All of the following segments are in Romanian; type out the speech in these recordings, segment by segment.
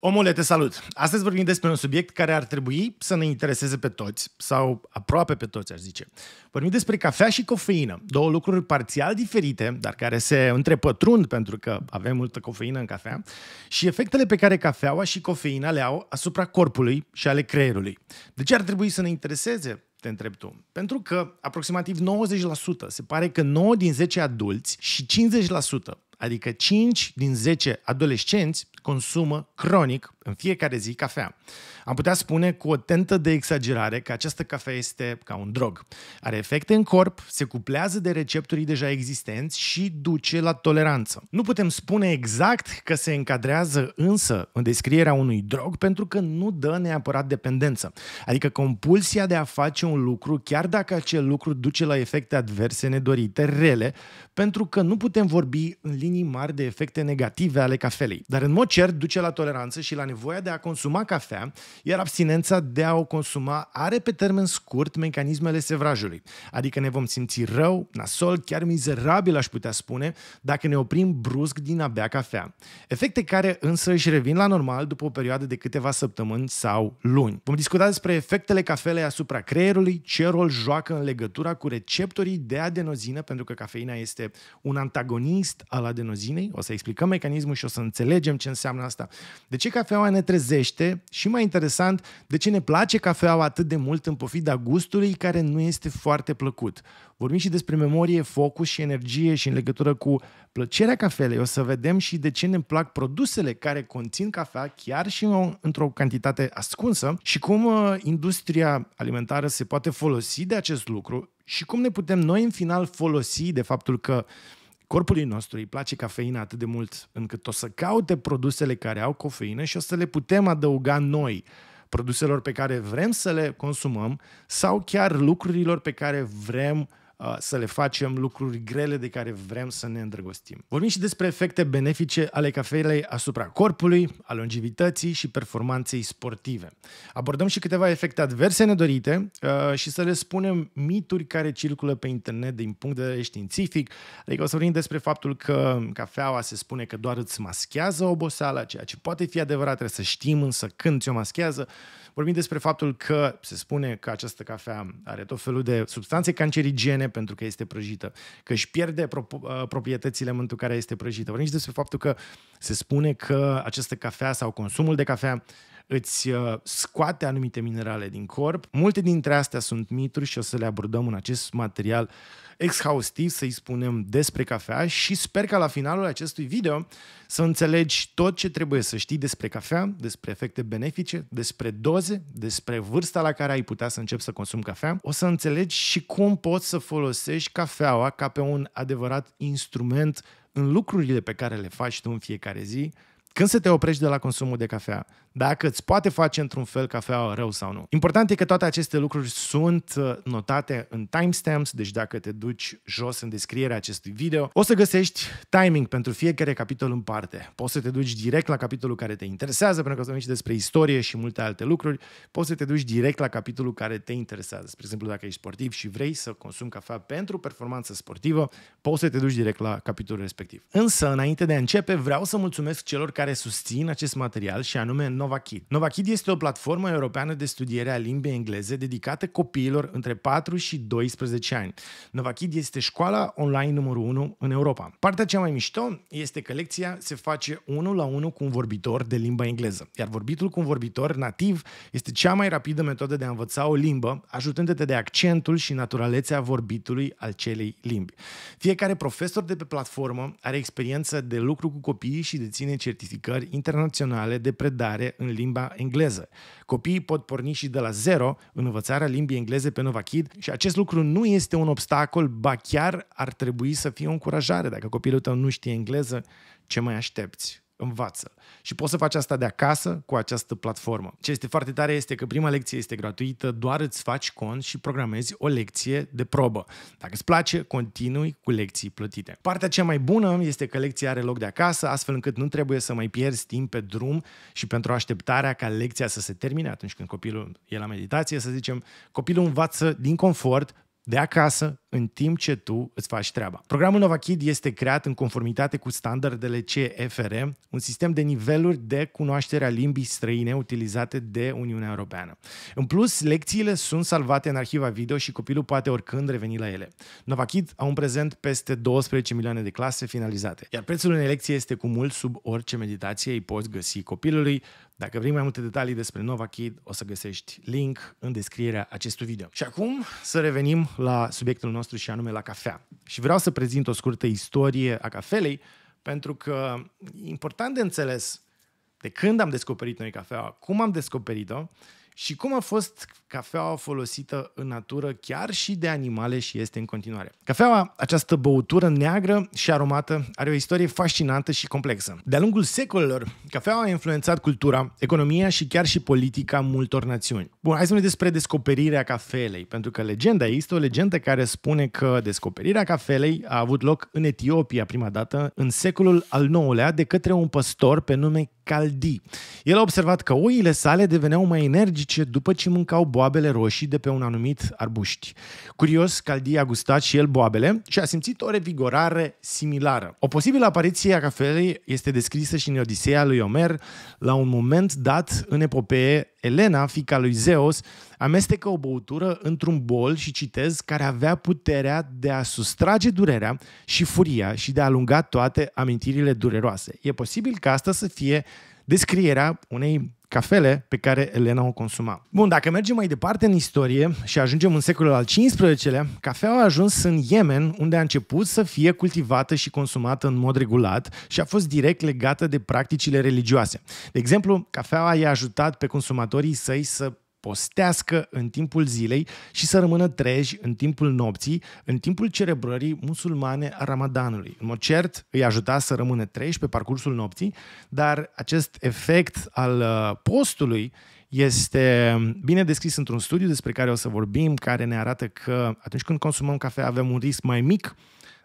Omule, te salut! Astăzi vorbim despre un subiect care ar trebui să ne intereseze pe toți, sau aproape pe toți, aș zice. Vorbim despre cafea și cofeină, două lucruri parțial diferite, dar care se întrepătrund pentru că avem multă cofeină în cafea, și efectele pe care cafeaua și cofeina le au asupra corpului și ale creierului. De ce ar trebui să ne intereseze? te întreb tu. Pentru că aproximativ 90% se pare că 9 din 10 adulți și 50% adică 5 din 10 adolescenți consumă cronic în fiecare zi cafea. Am putea spune cu o tentă de exagerare că această cafea este ca un drog. Are efecte în corp, se cuplează de receptorii deja existenți și duce la toleranță. Nu putem spune exact că se încadrează însă în descrierea unui drog pentru că nu dă neapărat dependență. Adică compulsia de a face un lucru chiar dacă acel lucru duce la efecte adverse nedorite, rele, pentru că nu putem vorbi în linii mari de efecte negative ale cafelei, dar în mod cert duce la toleranță și la nevoia de a consuma cafea, iar abstinența de a o consuma are pe termen scurt mecanismele sevrajului, adică ne vom simți rău, nasol, chiar mizerabil aș putea spune, dacă ne oprim brusc din a bea cafea. Efecte care însă își revin la normal după o perioadă de câteva săptămâni sau luni. Vom discuta despre efectele cafelei asupra creierului, ce rol joacă în legătura cu receptorii de adenozină, pentru că cafeina este un antagonist al adenozinei, o să explicăm mecanismul și o să înțelegem ce înseamnă asta. De ce cafeaua ne trezește și mai interesant, de ce ne place cafeaua atât de mult în pofida gustului care nu este foarte plăcut. Vorbim și despre memorie, focus și energie și în legătură cu plăcerea cafelei. O să vedem și de ce ne plac produsele care conțin cafea chiar și într-o cantitate ascunsă și cum uh, industria alimentară se poate folosi de acest lucru și cum ne putem noi în final folosi de faptul că Corpului nostru îi place cafeina atât de mult încât o să caute produsele care au cafeină și o să le putem adăuga noi produselor pe care vrem să le consumăm sau chiar lucrurilor pe care vrem Uh, să le facem lucruri grele de care vrem să ne îndrăgostim. Vorbim și despre efecte benefice ale cafelei asupra corpului, a longevității și performanței sportive. Abordăm și câteva efecte adverse nedorite uh, și să le spunem mituri care circulă pe internet din punct de vedere științific, adică o să vorbim despre faptul că cafeaua se spune că doar îți maschează oboseala, ceea ce poate fi adevărat, trebuie să știm însă când ți-o maschează, Vorbim despre faptul că se spune că această cafea are tot felul de substanțe cancerigene pentru că este prăjită, că își pierde uh, proprietățile în momentul care este prăjită. Vorbim despre faptul că se spune că această cafea sau consumul de cafea îți uh, scoate anumite minerale din corp. Multe dintre astea sunt mituri și o să le abordăm în acest material exhaustiv, să-i spunem, despre cafea și sper ca la finalul acestui video să înțelegi tot ce trebuie să știi despre cafea, despre efecte benefice, despre doze, despre vârsta la care ai putea să începi să consumi cafea. O să înțelegi și cum poți să folosești cafeaua ca pe un adevărat instrument în lucrurile pe care le faci tu în fiecare zi, când să te oprești de la consumul de cafea, dacă îți poate face într-un fel cafeaua rău sau nu. Important e că toate aceste lucruri sunt uh, notate în timestamps, deci dacă te duci jos în descrierea acestui video, o să găsești timing pentru fiecare capitol în parte. Poți să te duci direct la capitolul care te interesează, pentru că o să și despre istorie și multe alte lucruri, poți să te duci direct la capitolul care te interesează. Spre exemplu, dacă ești sportiv și vrei să consumi cafea pentru performanță sportivă, poți să te duci direct la capitolul respectiv. Însă, înainte de a începe, vreau să mulțumesc celor care susțin acest material și anume Novakid. Novakid este o platformă europeană de studiere a limbii engleze dedicată copiilor între 4 și 12 ani. Novakid este școala online numărul 1 în Europa. Partea cea mai mișto este că lecția se face unul la unul cu un vorbitor de limba engleză, iar vorbitul cu un vorbitor nativ este cea mai rapidă metodă de a învăța o limbă, ajutându-te de accentul și naturalețea vorbitului al celei limbi. Fiecare profesor de pe platformă are experiență de lucru cu copiii și deține certificări internaționale de predare în limba engleză. Copiii pot porni și de la zero în învățarea limbii engleze pe Novakid și acest lucru nu este un obstacol, ba chiar ar trebui să fie o încurajare. Dacă copilul tău nu știe engleză, ce mai aștepți? învață. Și poți să faci asta de acasă cu această platformă. Ce este foarte tare este că prima lecție este gratuită, doar îți faci cont și programezi o lecție de probă. Dacă îți place, continui cu lecții plătite. Partea cea mai bună este că lecția are loc de acasă, astfel încât nu trebuie să mai pierzi timp pe drum și pentru așteptarea ca lecția să se termine atunci când copilul e la meditație, să zicem, copilul învață din confort, de acasă, în timp ce tu îți faci treaba. Programul NovaKid este creat în conformitate cu standardele CFR, un sistem de niveluri de cunoaștere a limbii străine utilizate de Uniunea Europeană. În plus, lecțiile sunt salvate în arhiva video și copilul poate oricând reveni la ele. NovaKid au în prezent peste 12 milioane de clase finalizate, iar prețul unei lecții este cu mult sub orice meditație îi poți găsi copilului. Dacă vrei mai multe detalii despre NovaKid, o să găsești link în descrierea acestui video. Și acum să revenim la subiectul nostru și anume la cafea. Și vreau să prezint o scurtă istorie a cafelei, pentru că e important de înțeles de când am descoperit noi cafeaua, cum am descoperit-o și cum a fost cafeaua folosită în natură chiar și de animale și este în continuare. Cafeaua, această băutură neagră și aromată, are o istorie fascinantă și complexă. De-a lungul secolelor, cafeaua a influențat cultura, economia și chiar și politica multor națiuni. Bun, hai să ne despre descoperirea cafelei, pentru că legenda este o legendă care spune că descoperirea cafelei a avut loc în Etiopia prima dată, în secolul al IX-lea, de către un păstor pe nume Caldi. El a observat că oile sale deveneau mai energice după ce mâncau boabele roșii de pe un anumit arbuști. Curios, Caldi a gustat și el boabele și a simțit o revigorare similară. O posibilă apariție a cafelei este descrisă și în Odiseea lui Omer la un moment dat în epopee Elena, fica lui Zeus, amestecă o băutură într-un bol și citez care avea puterea de a sustrage durerea și furia și de a alunga toate amintirile dureroase. E posibil ca asta să fie descrierea unei cafele pe care Elena o consuma. Bun, dacă mergem mai departe în istorie și ajungem în secolul al XV-lea, cafeaua a ajuns în Yemen, unde a început să fie cultivată și consumată în mod regulat și a fost direct legată de practicile religioase. De exemplu, cafeaua i-a ajutat pe consumatorii săi să postească în timpul zilei și să rămână treji în timpul nopții, în timpul cerebrării musulmane a Ramadanului. În mod cert, îi ajuta să rămână treji pe parcursul nopții, dar acest efect al uh, postului este bine descris într-un studiu despre care o să vorbim, care ne arată că atunci când consumăm cafea avem un risc mai mic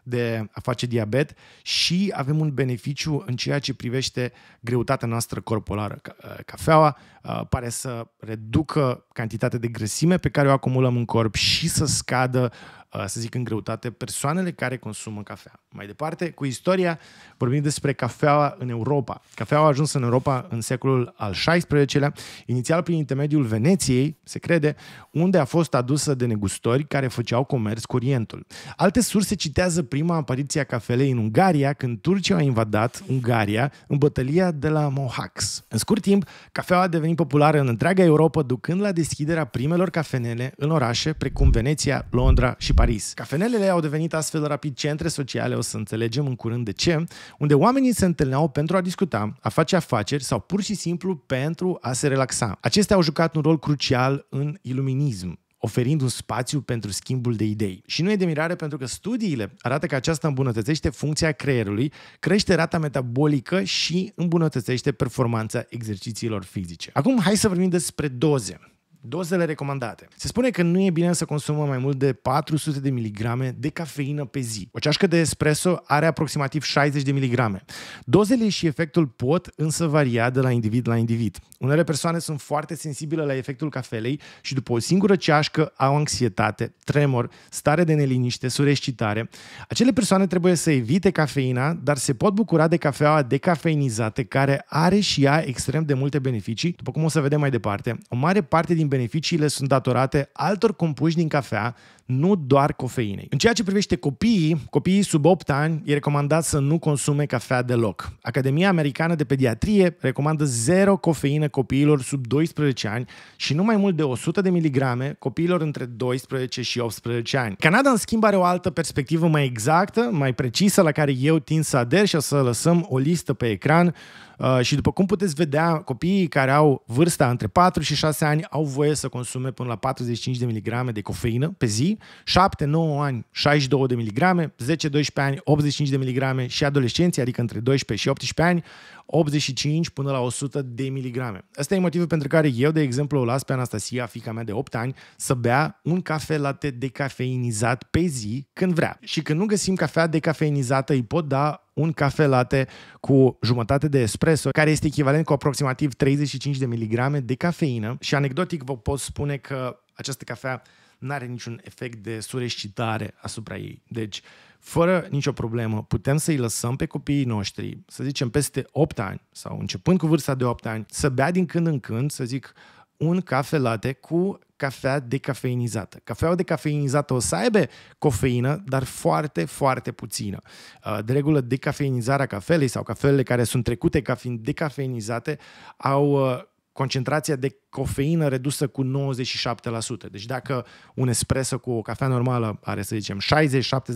de a face diabet și avem un beneficiu în ceea ce privește greutatea noastră corporală. Uh, cafeaua uh, pare să reducă cantitatea de grăsime pe care o acumulăm în corp și să scadă Uh, să zic în greutate, persoanele care consumă cafea. Mai departe, cu istoria, vorbim despre cafeaua în Europa. Cafeaua a ajuns în Europa în secolul al XVI-lea, inițial prin intermediul Veneției, se crede, unde a fost adusă de negustori care făceau comerț cu Orientul. Alte surse citează prima apariție a cafelei în Ungaria, când Turcia a invadat Ungaria în bătălia de la Mohacs. În scurt timp, cafeaua a devenit populară în întreaga Europa, ducând la deschiderea primelor cafenele în orașe precum Veneția, Londra și Paris. Paris. Cafenelele au devenit astfel rapid centre sociale, o să înțelegem în curând de ce, unde oamenii se întâlneau pentru a discuta, a face afaceri sau pur și simplu pentru a se relaxa. Acestea au jucat un rol crucial în iluminism oferind un spațiu pentru schimbul de idei. Și nu e de mirare pentru că studiile arată că aceasta îmbunătățește funcția creierului, crește rata metabolică și îmbunătățește performanța exercițiilor fizice. Acum hai să vorbim despre doze. Dozele recomandate. Se spune că nu e bine să consumăm mai mult de 400 de miligrame de cafeină pe zi. O ceașcă de espresso are aproximativ 60 de miligrame. Dozele și efectul pot însă varia de la individ la individ. Unele persoane sunt foarte sensibile la efectul cafelei și după o singură ceașcă au anxietate, tremor, stare de neliniște, sureșcitare. Acele persoane trebuie să evite cafeina, dar se pot bucura de cafeaua decafeinizată care are și ea extrem de multe beneficii, după cum o să vedem mai departe. O mare parte din beneficiile sunt datorate altor compuși din cafea nu doar cofeinei. În ceea ce privește copiii, copiii sub 8 ani e recomandat să nu consume cafea deloc. Academia Americană de Pediatrie recomandă zero cofeină copiilor sub 12 ani și nu mai mult de 100 de miligrame copiilor între 12 și 18 ani. Canada, în schimb, are o altă perspectivă mai exactă, mai precisă, la care eu tind să ader și o să lăsăm o listă pe ecran Uh, și după cum puteți vedea, copiii care au vârsta între 4 și 6 ani au voie să consume până la 45 de miligrame de cofeină pe zi, 7-9 ani 62 de miligrame, 10-12 ani 85 de miligrame și adolescenții, adică între 12 și 18 ani, 85 până la 100 de miligrame. Asta e motivul pentru care eu, de exemplu, o las pe Anastasia, fica mea de 8 ani, să bea un cafe latte decafeinizat pe zi când vrea. Și când nu găsim cafea decafeinizată, îi pot da un cafe latte cu jumătate de espresso, care este echivalent cu aproximativ 35 de miligrame de cafeină. Și anecdotic vă pot spune că această cafea nu are niciun efect de sureșcitare asupra ei. Deci, fără nicio problemă, putem să-i lăsăm pe copiii noștri, să zicem peste 8 ani sau începând cu vârsta de 8 ani, să bea din când în când, să zic, un cafe latte cu cafea decafeinizată. Cafeaua decafeinizată o să aibă cofeină, dar foarte, foarte puțină. Uh, de regulă, decafeinizarea cafelei sau cafelele care sunt trecute ca fiind decafeinizate au uh, concentrația de cofeină redusă cu 97%. Deci dacă un espresso cu o cafea normală are, să zicem,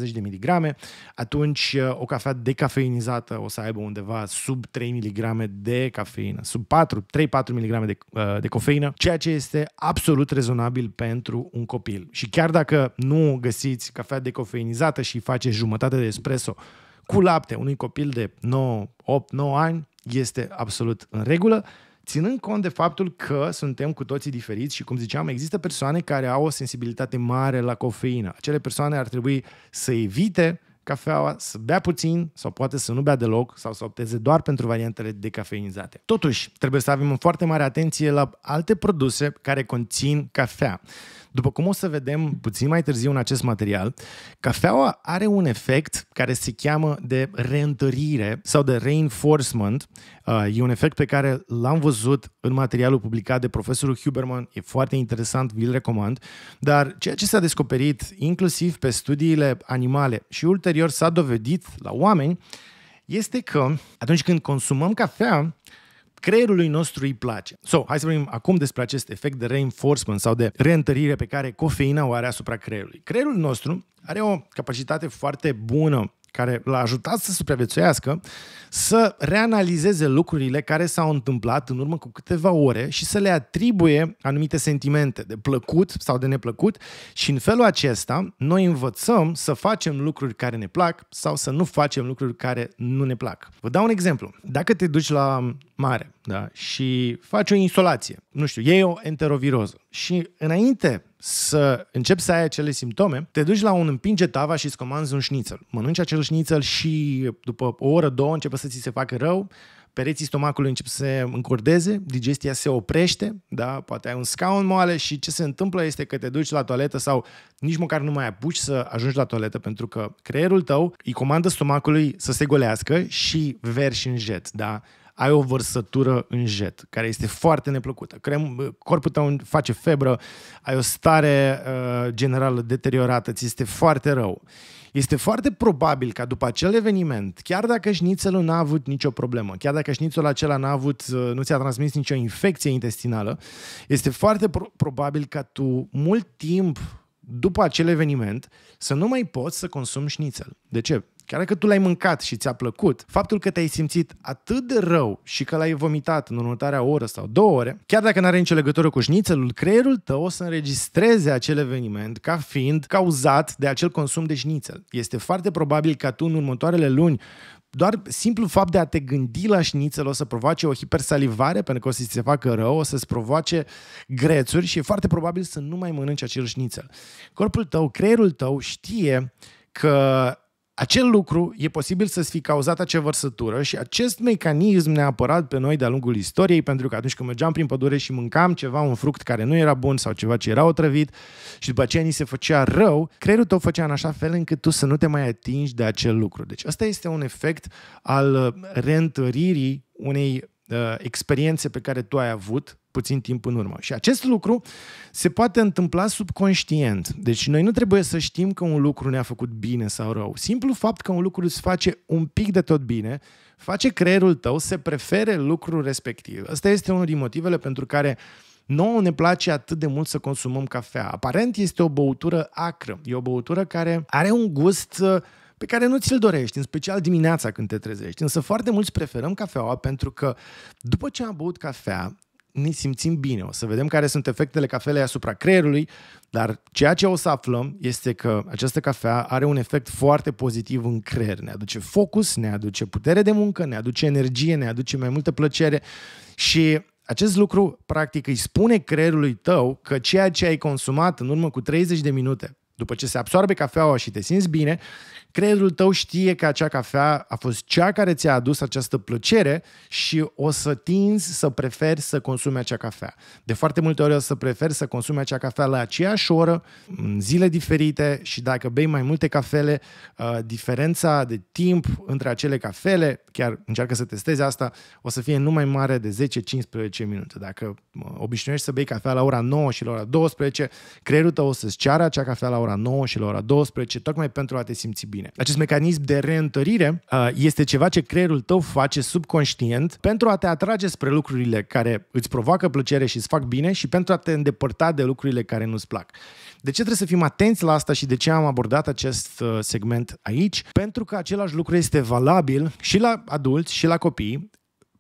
60-70 de miligrame, atunci uh, o cafea decafeinizată o să aibă undeva sub 3 mg de cafeină, sub 4, 3-4 mg de, uh, de cofeină, ceea ce este absolut rezonabil pentru un copil. Și chiar dacă nu găsiți cafea decafeinizată și faceți jumătate de espresso cu lapte unui copil de 9, 8, 9 ani, este absolut în regulă ținând cont de faptul că suntem cu toții diferiți și, cum ziceam, există persoane care au o sensibilitate mare la cofeină. Acele persoane ar trebui să evite cafeaua, să bea puțin sau poate să nu bea deloc sau să opteze doar pentru variantele cafeinizate. Totuși, trebuie să avem o foarte mare atenție la alte produse care conțin cafea. După cum o să vedem puțin mai târziu în acest material, cafeaua are un efect care se cheamă de reîntărire sau de reinforcement. Uh, e un efect pe care l-am văzut în materialul publicat de profesorul Huberman, e foarte interesant, vi-l recomand, dar ceea ce s-a descoperit inclusiv pe studiile animale și ulterior s-a dovedit la oameni este că atunci când consumăm cafea, creierului nostru îi place. So, hai să vorbim acum despre acest efect de reinforcement sau de reîntărire pe care cofeina o are asupra creierului. Creierul nostru are o capacitate foarte bună care l-a ajutat să supraviețuiască, să reanalizeze lucrurile care s-au întâmplat în urmă cu câteva ore și să le atribuie anumite sentimente de plăcut sau de neplăcut și în felul acesta noi învățăm să facem lucruri care ne plac sau să nu facem lucruri care nu ne plac. Vă dau un exemplu. Dacă te duci la mare da, și faci o insolație, nu știu, iei o enteroviroză și înainte să începi să ai acele simptome, te duci la un împinge tava și îți comanzi un șnițel. Mănânci acel șnițel și după o oră, două începe să ți se facă rău, pereții stomacului încep să se încordeze, digestia se oprește, da? poate ai un scaun moale și ce se întâmplă este că te duci la toaletă sau nici măcar nu mai apuci să ajungi la toaletă pentru că creierul tău îi comandă stomacului să se golească și verși în jet. Da? ai o vărsătură în jet, care este foarte neplăcută. Crem, corpul tău face febră, ai o stare uh, generală deteriorată, ți este foarte rău. Este foarte probabil ca după acel eveniment, chiar dacă șnițelul n-a avut nicio problemă, chiar dacă șnițul acela n-a avut, uh, nu ți-a transmis nicio infecție intestinală, este foarte pro- probabil ca tu mult timp după acel eveniment să nu mai poți să consumi șnițel. De ce? chiar dacă tu l-ai mâncat și ți-a plăcut, faptul că te-ai simțit atât de rău și că l-ai vomitat în următoarea oră sau două ore, chiar dacă nu are nicio legătură cu șnițelul, creierul tău o să înregistreze acel eveniment ca fiind cauzat de acel consum de șnițel. Este foarte probabil că tu în următoarele luni doar simplu fapt de a te gândi la șnițel o să provoace o hipersalivare pentru că o să-ți se facă rău, o să-ți provoace grețuri și e foarte probabil să nu mai mănânci acel șnițel. Corpul tău, creierul tău știe că acel lucru e posibil să-ți fi cauzat acea vărsătură și acest mecanism ne-a apărat pe noi de-a lungul istoriei, pentru că atunci când mergeam prin pădure și mâncam ceva, un fruct care nu era bun sau ceva ce era otrăvit și după aceea ni se făcea rău, creierul tău făcea în așa fel încât tu să nu te mai atingi de acel lucru. Deci asta este un efect al reîntăririi unei Uh, experiențe pe care tu ai avut puțin timp în urmă. Și acest lucru se poate întâmpla subconștient. Deci noi nu trebuie să știm că un lucru ne-a făcut bine sau rău. Simplu fapt că un lucru îți face un pic de tot bine, face creierul tău să prefere lucrul respectiv. Asta este unul din motivele pentru care nouă ne place atât de mult să consumăm cafea. Aparent este o băutură acră. E o băutură care are un gust uh, pe care nu ți-l dorești, în special dimineața când te trezești. Însă foarte mulți preferăm cafeaua pentru că după ce am băut cafea, ne simțim bine. O să vedem care sunt efectele cafelei asupra creierului, dar ceea ce o să aflăm este că această cafea are un efect foarte pozitiv în creier. Ne aduce focus, ne aduce putere de muncă, ne aduce energie, ne aduce mai multă plăcere și acest lucru, practic, îi spune creierului tău că ceea ce ai consumat în urmă cu 30 de minute, după ce se absorbe cafeaua și te simți bine, creierul tău știe că acea cafea a fost cea care ți-a adus această plăcere și o să tinzi să preferi să consumi acea cafea. De foarte multe ori o să preferi să consumi acea cafea la aceeași oră, în zile diferite și dacă bei mai multe cafele, uh, diferența de timp între acele cafele, chiar încearcă să testezi asta, o să fie nu mai mare de 10-15 minute. Dacă obișnuiești să bei cafea la ora 9 și la ora 12, creierul tău o să-ți ceară acea cafea la ora 9 și la ora 12, tocmai pentru a te simți bine tine. Acest mecanism de reîntărire uh, este ceva ce creierul tău face subconștient pentru a te atrage spre lucrurile care îți provoacă plăcere și îți fac bine și pentru a te îndepărta de lucrurile care nu-ți plac. De ce trebuie să fim atenți la asta și de ce am abordat acest uh, segment aici? Pentru că același lucru este valabil și la adulți și la copii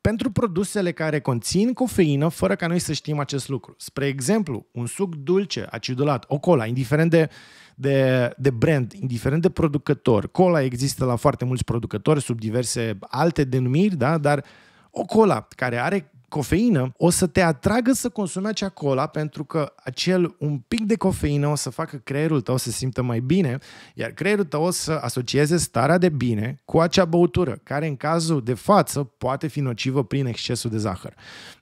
pentru produsele care conțin cofeină fără ca noi să știm acest lucru. Spre exemplu, un suc dulce, acidulat, o cola, indiferent de uh, de, de brand, indiferent de producător. Cola există la foarte mulți producători sub diverse alte denumiri, da? dar o cola care are cofeină o să te atragă să consumi acea cola pentru că acel un pic de cofeină o să facă creierul tău să simtă mai bine, iar creierul tău o să asocieze starea de bine cu acea băutură, care în cazul de față poate fi nocivă prin excesul de zahăr.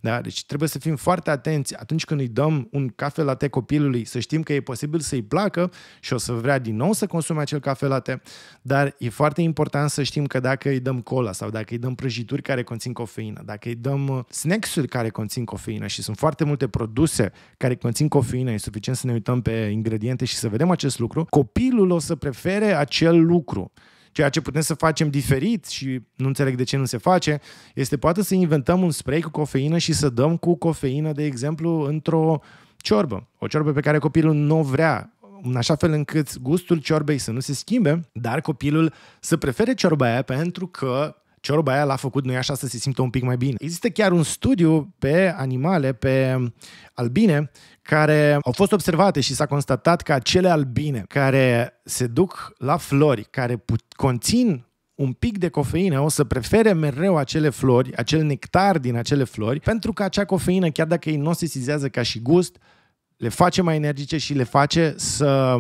Da? Deci trebuie să fim foarte atenți atunci când îi dăm un cafe latte copilului, să știm că e posibil să-i placă și o să vrea din nou să consume acel cafe latte, dar e foarte important să știm că dacă îi dăm cola sau dacă îi dăm prăjituri care conțin cofeină, dacă îi dăm snack uh, snacks-uri care conțin cofeină și sunt foarte multe produse care conțin cofeină, e suficient să ne uităm pe ingrediente și să vedem acest lucru, copilul o să prefere acel lucru. Ceea ce putem să facem diferit și nu înțeleg de ce nu se face, este poate să inventăm un spray cu cofeină și să dăm cu cofeină, de exemplu, într-o ciorbă. O ciorbă pe care copilul nu vrea, în așa fel încât gustul ciorbei să nu se schimbe, dar copilul să prefere ciorba aia pentru că ciorba aia l-a făcut noi așa să se simtă un pic mai bine. Există chiar un studiu pe animale, pe albine, care au fost observate și s-a constatat că acele albine care se duc la flori, care conțin un pic de cofeină, o să prefere mereu acele flori, acel nectar din acele flori, pentru că acea cofeină, chiar dacă ei nu se sizează ca și gust, le face mai energice și le face să,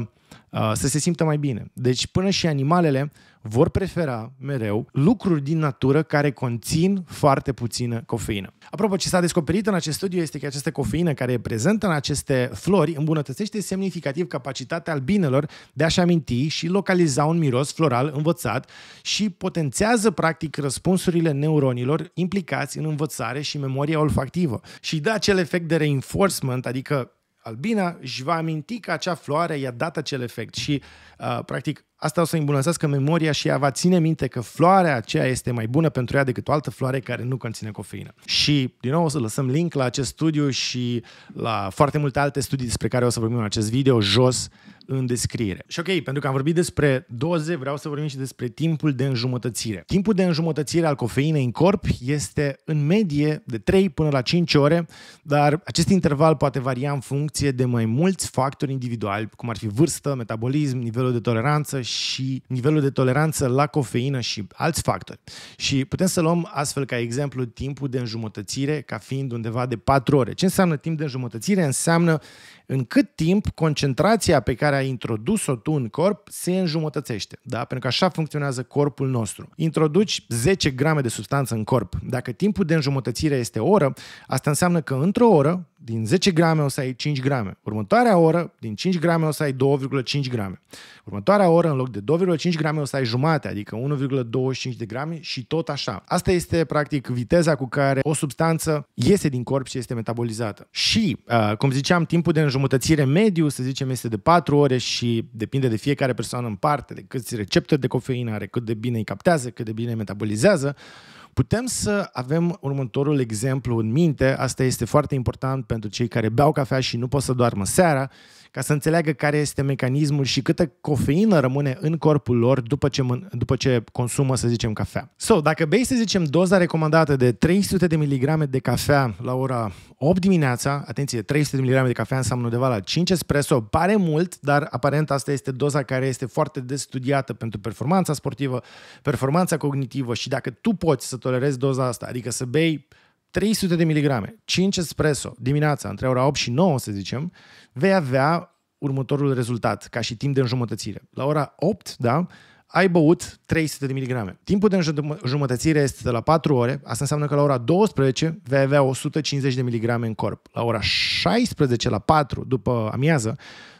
uh, să se simtă mai bine. Deci până și animalele vor prefera mereu lucruri din natură care conțin foarte puțină cofeină. Apropo, ce s-a descoperit în acest studiu este că această cofeină care e prezentă în aceste flori îmbunătățește semnificativ capacitatea albinelor de a-și aminti și localiza un miros floral învățat și potențează practic răspunsurile neuronilor implicați în învățare și memoria olfactivă. Și dă acel efect de reinforcement, adică albina își va aminti că acea floare i-a dat acel efect și, uh, practic, asta o să îmbunătățească memoria și ea va ține minte că floarea aceea este mai bună pentru ea decât o altă floare care nu conține cofeină. Și, din nou, o să lăsăm link la acest studiu și la foarte multe alte studii despre care o să vorbim în acest video jos în descriere. Și ok, pentru că am vorbit despre doze, vreau să vorbim și despre timpul de înjumătățire. Timpul de înjumătățire al cofeinei în corp este în medie de 3 până la 5 ore, dar acest interval poate varia în funcție de mai mulți factori individuali, cum ar fi vârstă, metabolism, nivelul de toleranță și nivelul de toleranță la cofeină și alți factori. Și putem să luăm astfel ca exemplu timpul de înjumătățire ca fiind undeva de 4 ore. Ce înseamnă timp de înjumătățire? Înseamnă în cât timp concentrația pe care ai introdus-o tu în corp se înjumătățește, da? pentru că așa funcționează corpul nostru. Introduci 10 grame de substanță în corp. Dacă timpul de înjumătățire este o oră, asta înseamnă că într-o oră din 10 grame o să ai 5 grame. Următoarea oră, din 5 grame o să ai 2,5 grame. Următoarea oră, în loc de 2,5 grame, o să ai jumate, adică 1,25 de grame și tot așa. Asta este, practic, viteza cu care o substanță iese din corp și este metabolizată. Și, uh, cum ziceam, timpul de înjumătățire mediu, să zicem, este de 4 ore și depinde de fiecare persoană în parte, de câți receptori de cofeină are, cât de bine îi captează, cât de bine metabolizează. Putem să avem următorul exemplu în minte, asta este foarte important pentru cei care beau cafea și nu pot să doarmă seara, ca să înțeleagă care este mecanismul și câtă cofeină rămâne în corpul lor după ce, după ce consumă, să zicem, cafea. So, dacă bei, să zicem, doza recomandată de 300 de miligrame de cafea la ora 8 dimineața, atenție, 300 de miligrame de cafea înseamnă undeva la 5 espresso, pare mult, dar aparent asta este doza care este foarte des studiată pentru performanța sportivă, performanța cognitivă și dacă tu poți să tolerezi doza asta, adică să bei 300 de miligrame, 5 espresso dimineața, între ora 8 și 9, să zicem, vei avea următorul rezultat, ca și timp de înjumătățire. La ora 8, da, ai băut 300 de miligrame. Timpul de înjumătățire este de la 4 ore, asta înseamnă că la ora 12 vei avea 150 de miligrame în corp. La ora 16, la 4, după amiază,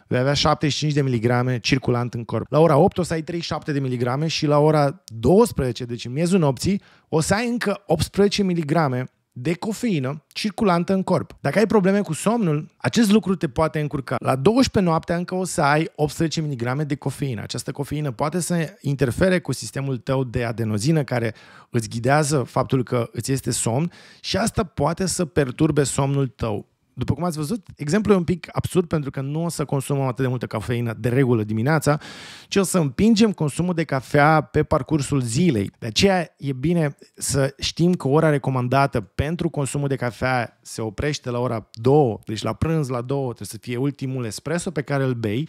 vei avea 75 de miligrame circulant în corp. La ora 8 o să ai 37 de miligrame și la ora 12, deci în miezul nopții, o să ai încă 18 miligrame de cofeină circulantă în corp. Dacă ai probleme cu somnul, acest lucru te poate încurca. La 12 noaptea încă o să ai 18 mg de cofeină. Această cofeină poate să interfere cu sistemul tău de adenozină care îți ghidează faptul că îți este somn și asta poate să perturbe somnul tău după cum ați văzut, exemplul e un pic absurd pentru că nu o să consumăm atât de multă cafeină de regulă dimineața, ci o să împingem consumul de cafea pe parcursul zilei. De aceea e bine să știm că ora recomandată pentru consumul de cafea se oprește la ora 2, deci la prânz la 2 trebuie să fie ultimul espresso pe care îl bei,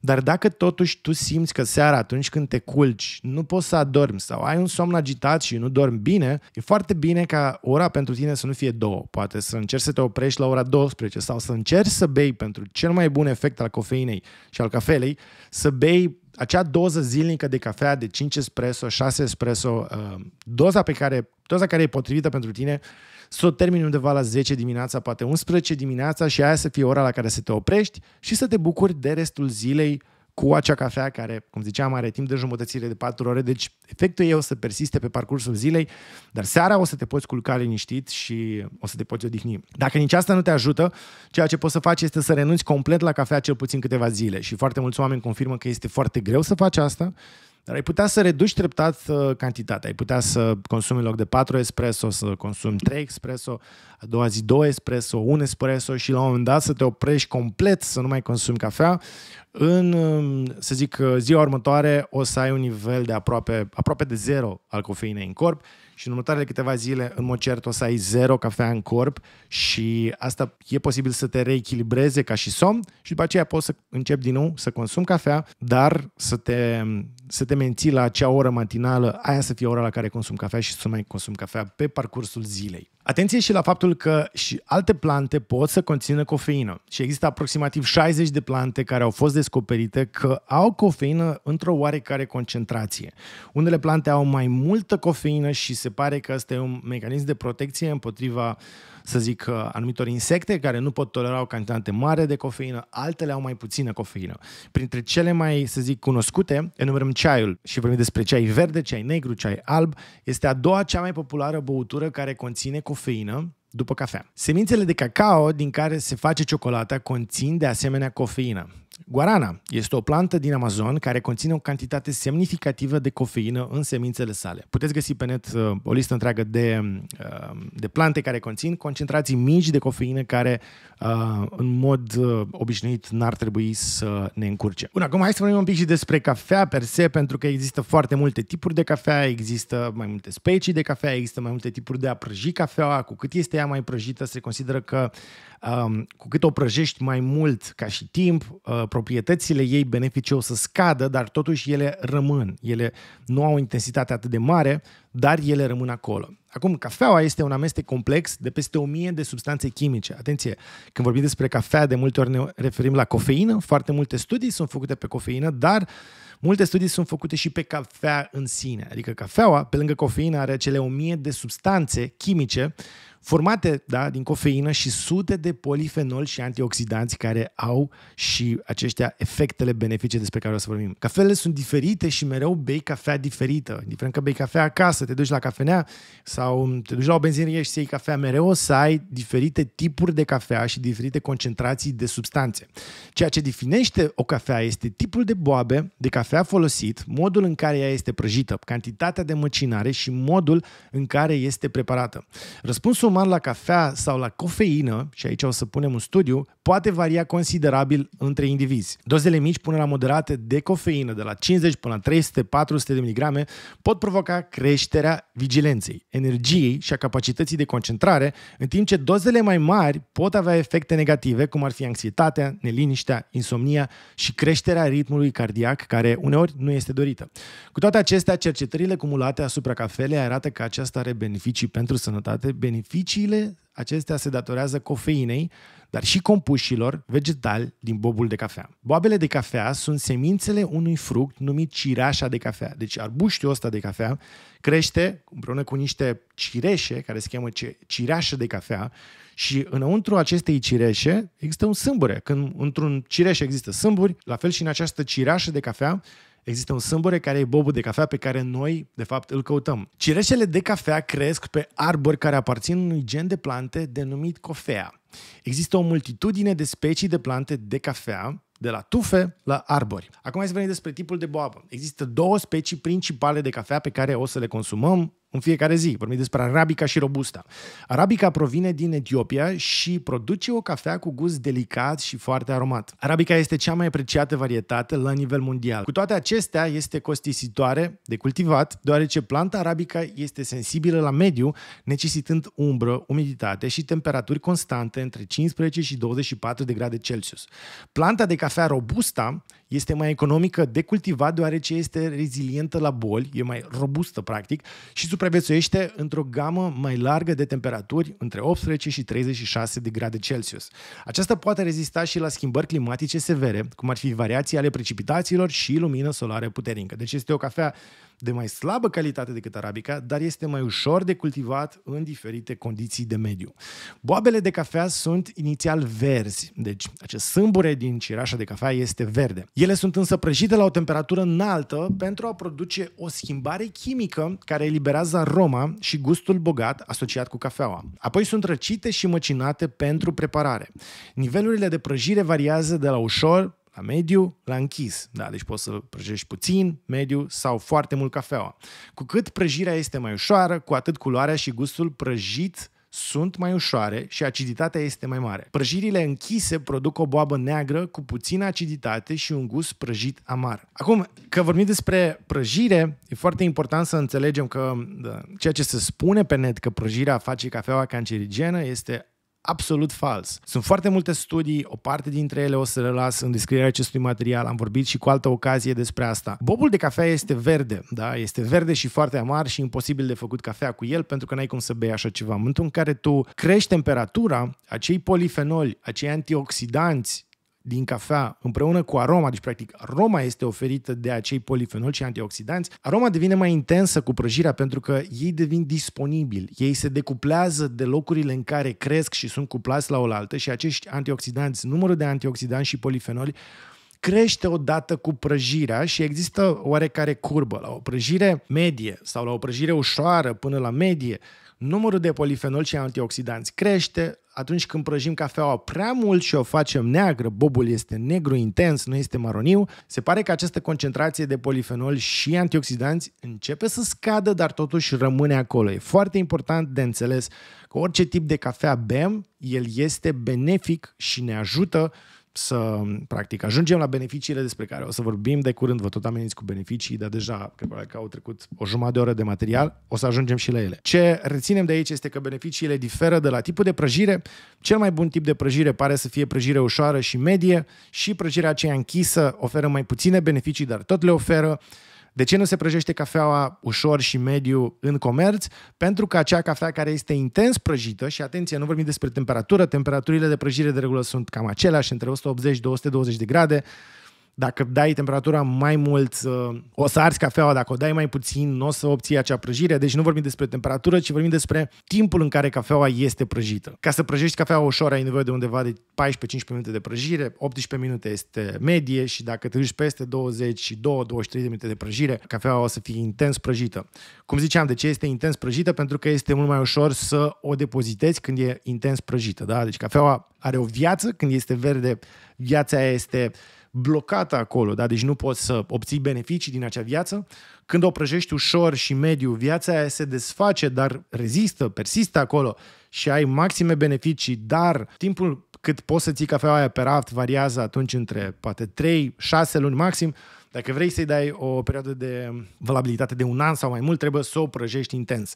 dar dacă totuși tu simți că seara atunci când te culci nu poți să adormi sau ai un somn agitat și nu dormi bine, e foarte bine ca ora pentru tine să nu fie două. Poate să încerci să te oprești la ora 12 sau să încerci să bei pentru cel mai bun efect al cofeinei și al cafelei, să bei acea doză zilnică de cafea de 5 espresso, 6 espresso, uh, doza pe care, doza care e potrivită pentru tine să o termini undeva la 10 dimineața, poate 11 dimineața și aia să fie ora la care să te oprești și să te bucuri de restul zilei cu acea cafea care, cum ziceam, are timp de jumătățire de 4 ore, deci efectul ei o să persiste pe parcursul zilei, dar seara o să te poți culca liniștit și o să te poți odihni. Dacă nici asta nu te ajută, ceea ce poți să faci este să renunți complet la cafea cel puțin câteva zile și foarte mulți oameni confirmă că este foarte greu să faci asta, dar ai putea să reduci treptat uh, cantitatea. Ai putea să consumi în loc de 4 espresso, să consumi 3 espresso, a doua zi 2 espresso, 1 espresso și la un moment dat să te oprești complet, să nu mai consumi cafea. În, um, să zic, uh, ziua următoare o să ai un nivel de aproape, aproape de zero al cofeinei în corp și în următoarele câteva zile, în mod cert, o să ai zero cafea în corp și asta e posibil să te reechilibreze ca și somn și după aceea poți să începi din nou să consumi cafea, dar să te, să te menții la acea oră matinală, aia să fie ora la care consumi cafea și să mai consumi cafea pe parcursul zilei. Atenție și la faptul că și alte plante pot să conțină cofeină și există aproximativ 60 de plante care au fost descoperite că au cofeină într-o oarecare concentrație. Unele plante au mai multă cofeină și se pare că asta e un mecanism de protecție împotriva uh, să zic, uh, anumitor insecte care nu pot tolera o cantitate mare de cofeină, altele au mai puțină cofeină. Printre cele mai, să zic, cunoscute, enumerăm ceaiul și vorbim despre ceai verde, ceai negru, ceai alb. Este a doua cea mai populară băutură care conține cofeină după cafea. Semințele de cacao din care se face ciocolata conțin de asemenea cofeină. Guarana este o plantă din Amazon care conține o cantitate semnificativă de cofeină în semințele sale. Puteți găsi pe net uh, o listă întreagă de, uh, de plante care conțin concentrații mici de cofeină care uh, în mod obișnuit n-ar trebui să ne încurce. Bun, acum hai să vorbim un pic și despre cafea per se, pentru că există foarte multe tipuri de cafea, există mai multe specii de cafea, există mai multe tipuri de a prăji cafeaua, cu cât este ea mai prăjită, se consideră că um, cu cât o prăjești mai mult ca și timp, uh, proprietățile ei benefice o să scadă, dar totuși ele rămân. Ele nu au o intensitate atât de mare, dar ele rămân acolo. Acum, cafeaua este un amestec complex de peste 1000 de substanțe chimice. Atenție, când vorbim despre cafea, de multe ori ne referim la cofeină. Foarte multe studii sunt făcute pe cofeină, dar multe studii sunt făcute și pe cafea în sine. Adică cafeaua, pe lângă cofeină, are cele 1000 de substanțe chimice formate da, din cofeină și sute de polifenoli și antioxidanți care au și aceștia efectele benefice despre care o să vorbim. Cafele sunt diferite și mereu bei cafea diferită. Indiferent că bei cafea acasă, te duci la cafenea sau te duci la o benzinărie și să iei cafea, mereu o să ai diferite tipuri de cafea și diferite concentrații de substanțe. Ceea ce definește o cafea este tipul de boabe de cafea folosit, modul în care ea este prăjită, cantitatea de măcinare și modul în care este preparată. Răspunsul consumat la cafea sau la cofeină, și aici o să punem un studiu, poate varia considerabil între indivizi. Dozele mici până la moderate de cofeină, de la 50 până la 300-400 de miligrame, pot provoca creșterea vigilenței, energiei și a capacității de concentrare, în timp ce dozele mai mari pot avea efecte negative, cum ar fi anxietatea, neliniștea, insomnia și creșterea ritmului cardiac, care uneori nu este dorită. Cu toate acestea, cercetările cumulate asupra cafelei arată că aceasta are beneficii pentru sănătate, beneficii beneficiile acestea se datorează cofeinei, dar și compușilor vegetali din bobul de cafea. Boabele de cafea sunt semințele unui fruct numit cireașa de cafea. Deci arbuștiul ăsta de cafea crește împreună cu niște cireșe, care se cheamă cireașă de cafea, și înăuntru acestei cireșe există un sâmbure. Când într-un cireș există sâmburi, la fel și în această cireașă de cafea Există un sâmbure care e bobul de cafea pe care noi, de fapt, îl căutăm. Cireșele de cafea cresc pe arbori care aparțin unui gen de plante denumit cofea. Există o multitudine de specii de plante de cafea, de la tufe la arbori. Acum hai să vorbim despre tipul de boabă. Există două specii principale de cafea pe care o să le consumăm în fiecare zi. Vorbim despre arabica și robusta. Arabica provine din Etiopia și produce o cafea cu gust delicat și foarte aromat. Arabica este cea mai apreciată varietate la nivel mondial. Cu toate acestea, este costisitoare de cultivat, deoarece planta arabica este sensibilă la mediu, necesitând umbră, umiditate și temperaturi constante între 15 și 24 de grade Celsius. Planta de cafea robusta este mai economică de cultivat deoarece este rezilientă la boli, e mai robustă practic și supraviețuiește într-o gamă mai largă de temperaturi între 18 și 36 de grade Celsius. Aceasta poate rezista și la schimbări climatice severe, cum ar fi variații ale precipitațiilor și lumină solară puternică. Deci este o cafea de mai slabă calitate decât arabica, dar este mai ușor de cultivat în diferite condiții de mediu. Boabele de cafea sunt inițial verzi, deci acest sâmbure din cireașa de cafea este verde. Ele sunt însă prăjite la o temperatură înaltă pentru a produce o schimbare chimică care eliberează aroma și gustul bogat asociat cu cafeaua. Apoi sunt răcite și măcinate pentru preparare. Nivelurile de prăjire variază de la ușor la mediu, la închis. Da, deci poți să prăjești puțin, mediu sau foarte mult cafeaua. Cu cât prăjirea este mai ușoară, cu atât culoarea și gustul prăjit sunt mai ușoare și aciditatea este mai mare. Prăjirile închise produc o boabă neagră cu puțină aciditate și un gust prăjit amar. Acum, că vorbim despre prăjire, e foarte important să înțelegem că da, ceea ce se spune pe net că prăjirea face cafeaua cancerigenă este absolut fals. Sunt foarte multe studii, o parte dintre ele o să le las în descrierea acestui material, am vorbit și cu altă ocazie despre asta. Bobul de cafea este verde, da? Este verde și foarte amar și imposibil de făcut cafea cu el pentru că n-ai cum să bei așa ceva. În momentul în care tu crești temperatura, acei polifenoli, acei antioxidanți din cafea împreună cu aroma, deci practic aroma este oferită de acei polifenoli și antioxidanți, aroma devine mai intensă cu prăjirea pentru că ei devin disponibili, ei se decuplează de locurile în care cresc și sunt cuplați la oaltă și acești antioxidanți, numărul de antioxidanți și polifenoli crește odată cu prăjirea și există oarecare curbă. La o prăjire medie sau la o prăjire ușoară până la medie, numărul de polifenol și antioxidanți crește, atunci când prăjim cafeaua prea mult și o facem neagră, bobul este negru intens, nu este maroniu, se pare că această concentrație de polifenol și antioxidanți începe să scadă, dar totuși rămâne acolo. E foarte important de înțeles că orice tip de cafea bem, el este benefic și ne ajută să, practic, ajungem la beneficiile despre care o să vorbim de curând, vă tot ameniți cu beneficii, dar deja, cred că au trecut o jumătate de oră de material, o să ajungem și la ele. Ce reținem de aici este că beneficiile diferă de la tipul de prăjire. Cel mai bun tip de prăjire pare să fie prăjire ușoară și medie și prăjirea aceea închisă oferă mai puține beneficii, dar tot le oferă. De ce nu se prăjește cafeaua ușor și mediu în comerț? Pentru că acea cafea care este intens prăjită, și atenție, nu vorbim despre temperatură, temperaturile de prăjire de regulă sunt cam aceleași, între 180-220 de grade, dacă dai temperatura mai mult, uh, o să arzi cafeaua, dacă o dai mai puțin, nu o să obții acea prăjire. Deci nu vorbim despre temperatură, ci vorbim despre timpul în care cafeaua este prăjită. Ca să prăjești cafeaua ușor, ai nevoie de undeva de 14-15 minute de prăjire, 18 minute este medie și dacă te duci peste 22-23 de minute de prăjire, cafeaua o să fie intens prăjită. Cum ziceam, de ce este intens prăjită? Pentru că este mult mai ușor să o depozitezi când e intens prăjită. Da? Deci cafeaua are o viață, când este verde, viața este blocată acolo, da? deci nu poți să obții beneficii din acea viață. Când o prăjești ușor și mediu, viața aia se desface, dar rezistă, persistă acolo și ai maxime beneficii, dar timpul cât poți să ții cafeaua aia pe raft variază atunci între poate 3, 6 luni maxim. Dacă vrei să-i dai o perioadă de valabilitate de un an sau mai mult, trebuie să o prăjești intens.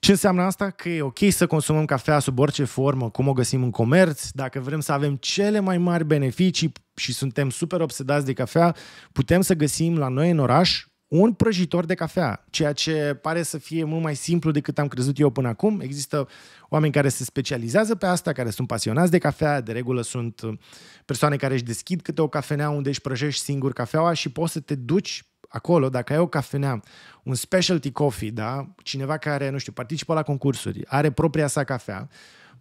Ce înseamnă asta? Că e ok să consumăm cafea sub orice formă, cum o găsim în comerț, dacă vrem să avem cele mai mari beneficii și suntem super obsedați de cafea, putem să găsim la noi în oraș un prăjitor de cafea, ceea ce pare să fie mult mai simplu decât am crezut eu până acum. Există oameni care se specializează pe asta, care sunt pasionați de cafea, de regulă sunt uh, persoane care își deschid câte o cafenea unde își prăjești singur cafeaua și poți să te duci acolo, dacă ai o cafenea, un specialty coffee, da? cineva care, nu știu, participă la concursuri, are propria sa cafea,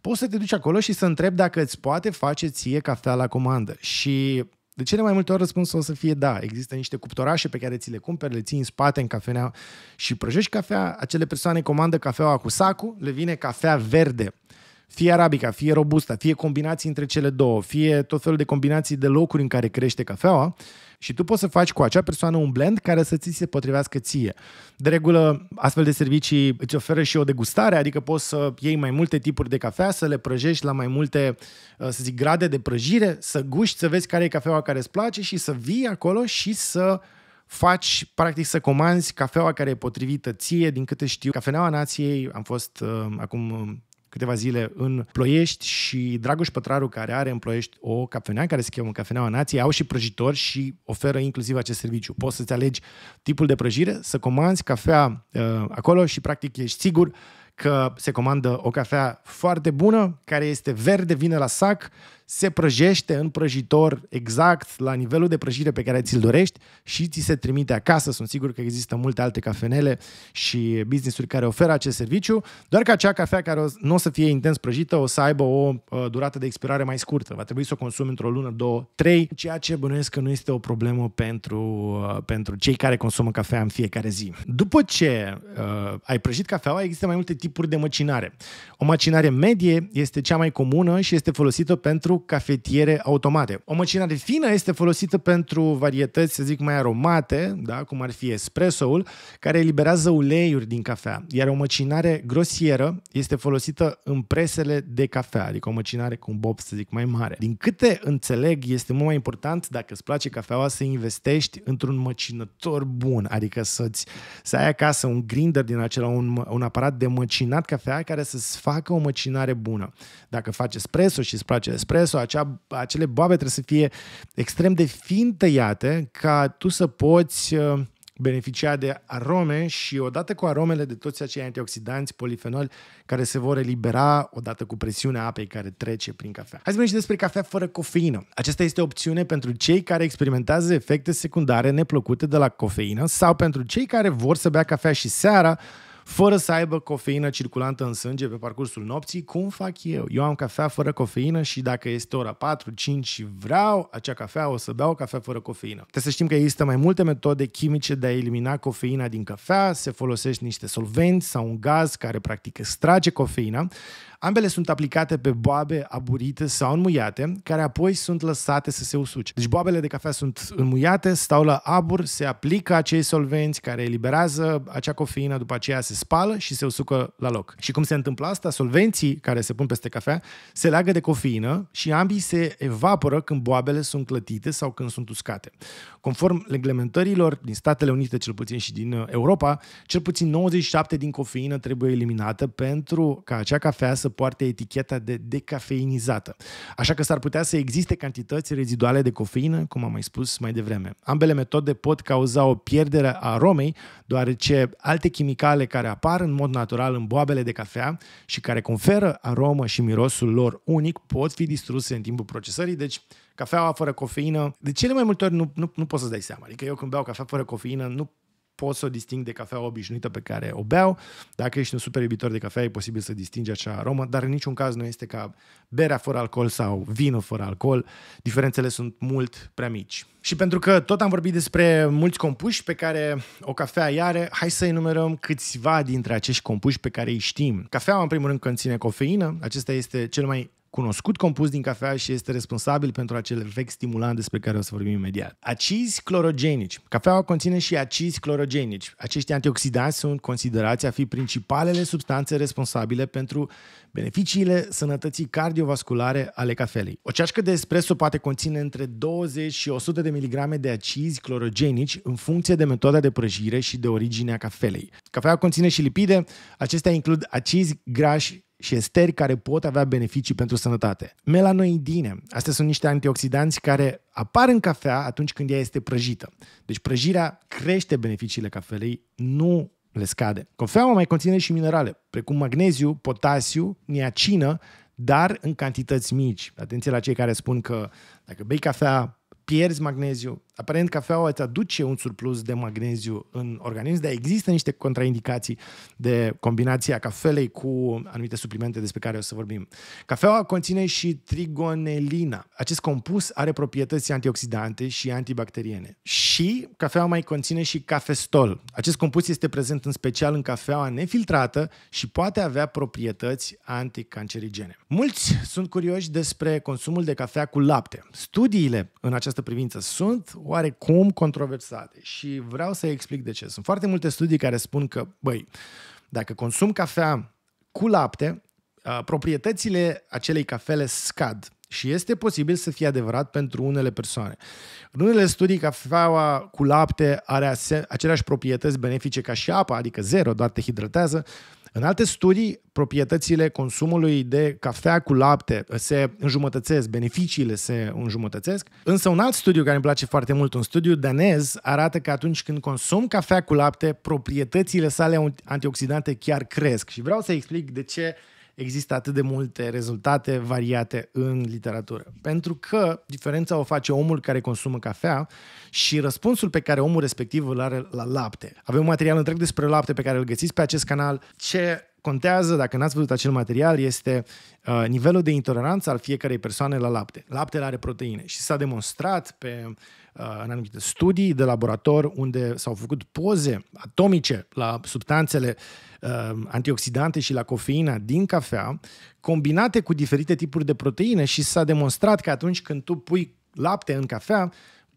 poți să te duci acolo și să întrebi dacă îți poate face ție cafea la comandă. Și de cele mai multe ori răspunsul o să fie da. Există niște cuptorașe pe care ți le cumperi, le ții în spate în cafenea și prăjești cafea. Acele persoane comandă cafeaua cu sacul, le vine cafea verde. Fie arabica, fie robusta, fie combinații între cele două, fie tot felul de combinații de locuri în care crește cafeaua și tu poți să faci cu acea persoană un blend care să ți se potrivească ție. De regulă, astfel de servicii îți oferă și o degustare, adică poți să iei mai multe tipuri de cafea, să le prăjești la mai multe, uh, să zic, grade de prăjire, să guști, să vezi care e cafeaua care îți place și să vii acolo și să faci, practic să comanzi cafeaua care e potrivită ție, din câte știu. Cafeneaua Nației, am fost uh, acum uh, câteva zile în Ploiești și Dragoș Pătraru, care are în Ploiești o cafenea, care se cheamă Cafeneaua Nației, au și prăjitori și oferă inclusiv acest serviciu. Poți să-ți alegi tipul de prăjire, să comanzi cafea uh, acolo și practic ești sigur că se comandă o cafea foarte bună, care este verde, vine la sac se prăjește în prăjitor exact la nivelul de prăjire pe care ți-l dorești și ți se trimite acasă. Sunt sigur că există multe alte cafenele și business-uri care oferă acest serviciu, doar că acea cafea care nu o să fie intens prăjită o să aibă o uh, durată de expirare mai scurtă. Va trebui să o consumi într-o lună, două, trei, ceea ce bănuiesc că nu este o problemă pentru, uh, pentru cei care consumă cafea în fiecare zi. După ce uh, ai prăjit cafeaua, există mai multe tipuri de măcinare. O măcinare medie este cea mai comună și este folosită pentru cafetiere automate. O măcinare fină este folosită pentru varietăți, să zic, mai aromate, da, cum ar fi espresso-ul, care eliberează uleiuri din cafea, iar o măcinare grosieră este folosită în presele de cafea, adică o măcinare cu un bob, să zic, mai mare. Din câte înțeleg, este mult mai important, dacă îți place cafeaua, să investești într-un măcinător bun, adică să-ți, să ai acasă un grinder din acela, un, un aparat de măcinat cafea care să-ți facă o măcinare bună. Dacă faci espresso și îți place espresso, sau acea, acele boabe trebuie să fie extrem de fin tăiate ca tu să poți uh, beneficia de arome și odată cu aromele de toți acei antioxidanți, polifenoli, care se vor elibera odată cu presiunea apei care trece prin cafea. Hai să vorbim și despre cafea fără cofeină. Aceasta este o opțiune pentru cei care experimentează efecte secundare neplăcute de la cofeină sau pentru cei care vor să bea cafea și seara, fără să aibă cofeină circulantă în sânge pe parcursul nopții, cum fac eu? Eu am cafea fără cofeină și dacă este ora 4, 5 și vreau acea cafea, o să beau o cafea fără cofeină. Trebuie să știm că există mai multe metode chimice de a elimina cofeina din cafea, se folosește niște solvenți sau un gaz care practic extrage cofeina. Ambele sunt aplicate pe boabe aburite sau înmuiate, care apoi sunt lăsate să se usuce. Deci boabele de cafea sunt înmuiate, stau la abur, se aplică acei solvenți care eliberează acea cofeină, după aceea se spală și se usucă la loc. Și cum se întâmplă asta? Solvenții care se pun peste cafea se leagă de cofeină și ambii se evaporă când boabele sunt clătite sau când sunt uscate. Conform reglementărilor din Statele Unite, cel puțin și din uh, Europa, cel puțin 97 din cofeină trebuie eliminată pentru ca acea cafea să poarte eticheta de decafeinizată. Așa că s-ar putea să existe cantități reziduale de cofeină, cum am mai spus mai devreme. Ambele metode pot cauza o pierdere a aromei, deoarece alte chimicale care care apar în mod natural în boabele de cafea și care conferă aromă și mirosul lor unic pot fi distruse în timpul procesării, deci cafeaua fără cofeină, de cele mai multe ori nu, nu, nu poți să-ți dai seama. Adică eu când beau cafea fără cofeină, nu pot să o disting de cafea obișnuită pe care o beau. Dacă ești un super iubitor de cafea, e posibil să distingi acea aromă, dar în niciun caz nu este ca berea fără alcool sau vinul fără alcool. Diferențele sunt mult prea mici. Și pentru că tot am vorbit despre mulți compuși pe care o cafea are, hai să enumerăm câțiva dintre acești compuși pe care îi știm. Cafeaua, în primul rând, conține cofeină. Acesta este cel mai cunoscut compus din cafea și este responsabil pentru acel efect stimulant despre care o să vorbim imediat. Acizi clorogenici. Cafeaua conține și acizi clorogenici. Acești antioxidanți sunt considerați a fi principalele substanțe responsabile pentru beneficiile sănătății cardiovasculare ale cafelei. O ceașcă de espresso poate conține între 20 și 100 de miligrame de acizi clorogenici în funcție de metoda de prăjire și de originea cafelei. Cafeaua conține și lipide, acestea includ acizi grași și esteri care pot avea beneficii pentru sănătate. Melanoidine. Astea sunt niște antioxidanți care apar în cafea atunci când ea este prăjită. Deci prăjirea crește beneficiile cafelei, nu le scade. Cafeaua mai conține și minerale, precum magneziu, potasiu, niacină, dar în cantități mici. Atenție la cei care spun că dacă bei cafea, pierzi magneziu, aparent cafeaua îți aduce un surplus de magneziu în organism, dar există niște contraindicații de combinația cafelei cu anumite suplimente despre care o să vorbim. Cafeaua conține și trigonelina. Acest compus are proprietăți antioxidante și antibacteriene. Și cafeaua mai conține și cafestol. Acest compus este prezent în special în cafeaua nefiltrată și poate avea proprietăți anticancerigene. Mulți sunt curioși despre consumul de cafea cu lapte. Studiile în această privință sunt oarecum controversate și vreau să explic de ce. Sunt foarte multe studii care spun că, băi, dacă consum cafea cu lapte, proprietățile acelei cafele scad. Și este posibil să fie adevărat pentru unele persoane. În unele studii, cafeaua cu lapte are aceleași proprietăți benefice ca și apa, adică zero, doar te hidratează, în alte studii, proprietățile consumului de cafea cu lapte se înjumătățesc, beneficiile se înjumătățesc, însă un alt studiu care îmi place foarte mult, un studiu danez, arată că atunci când consum cafea cu lapte, proprietățile sale antioxidante chiar cresc. Și vreau să explic de ce există atât de multe rezultate variate în literatură. Pentru că diferența o face omul care consumă cafea și răspunsul pe care omul respectiv îl are la lapte. Avem un material întreg despre lapte pe care îl găsiți pe acest canal. Ce contează, dacă n-ați văzut acel material, este uh, nivelul de intoleranță al fiecarei persoane la lapte. Laptele are proteine și s-a demonstrat pe Uh, în anumite studii de laborator unde s-au făcut poze atomice la substanțele uh, antioxidante și la cofeina din cafea, combinate cu diferite tipuri de proteine și s-a demonstrat că atunci când tu pui lapte în cafea,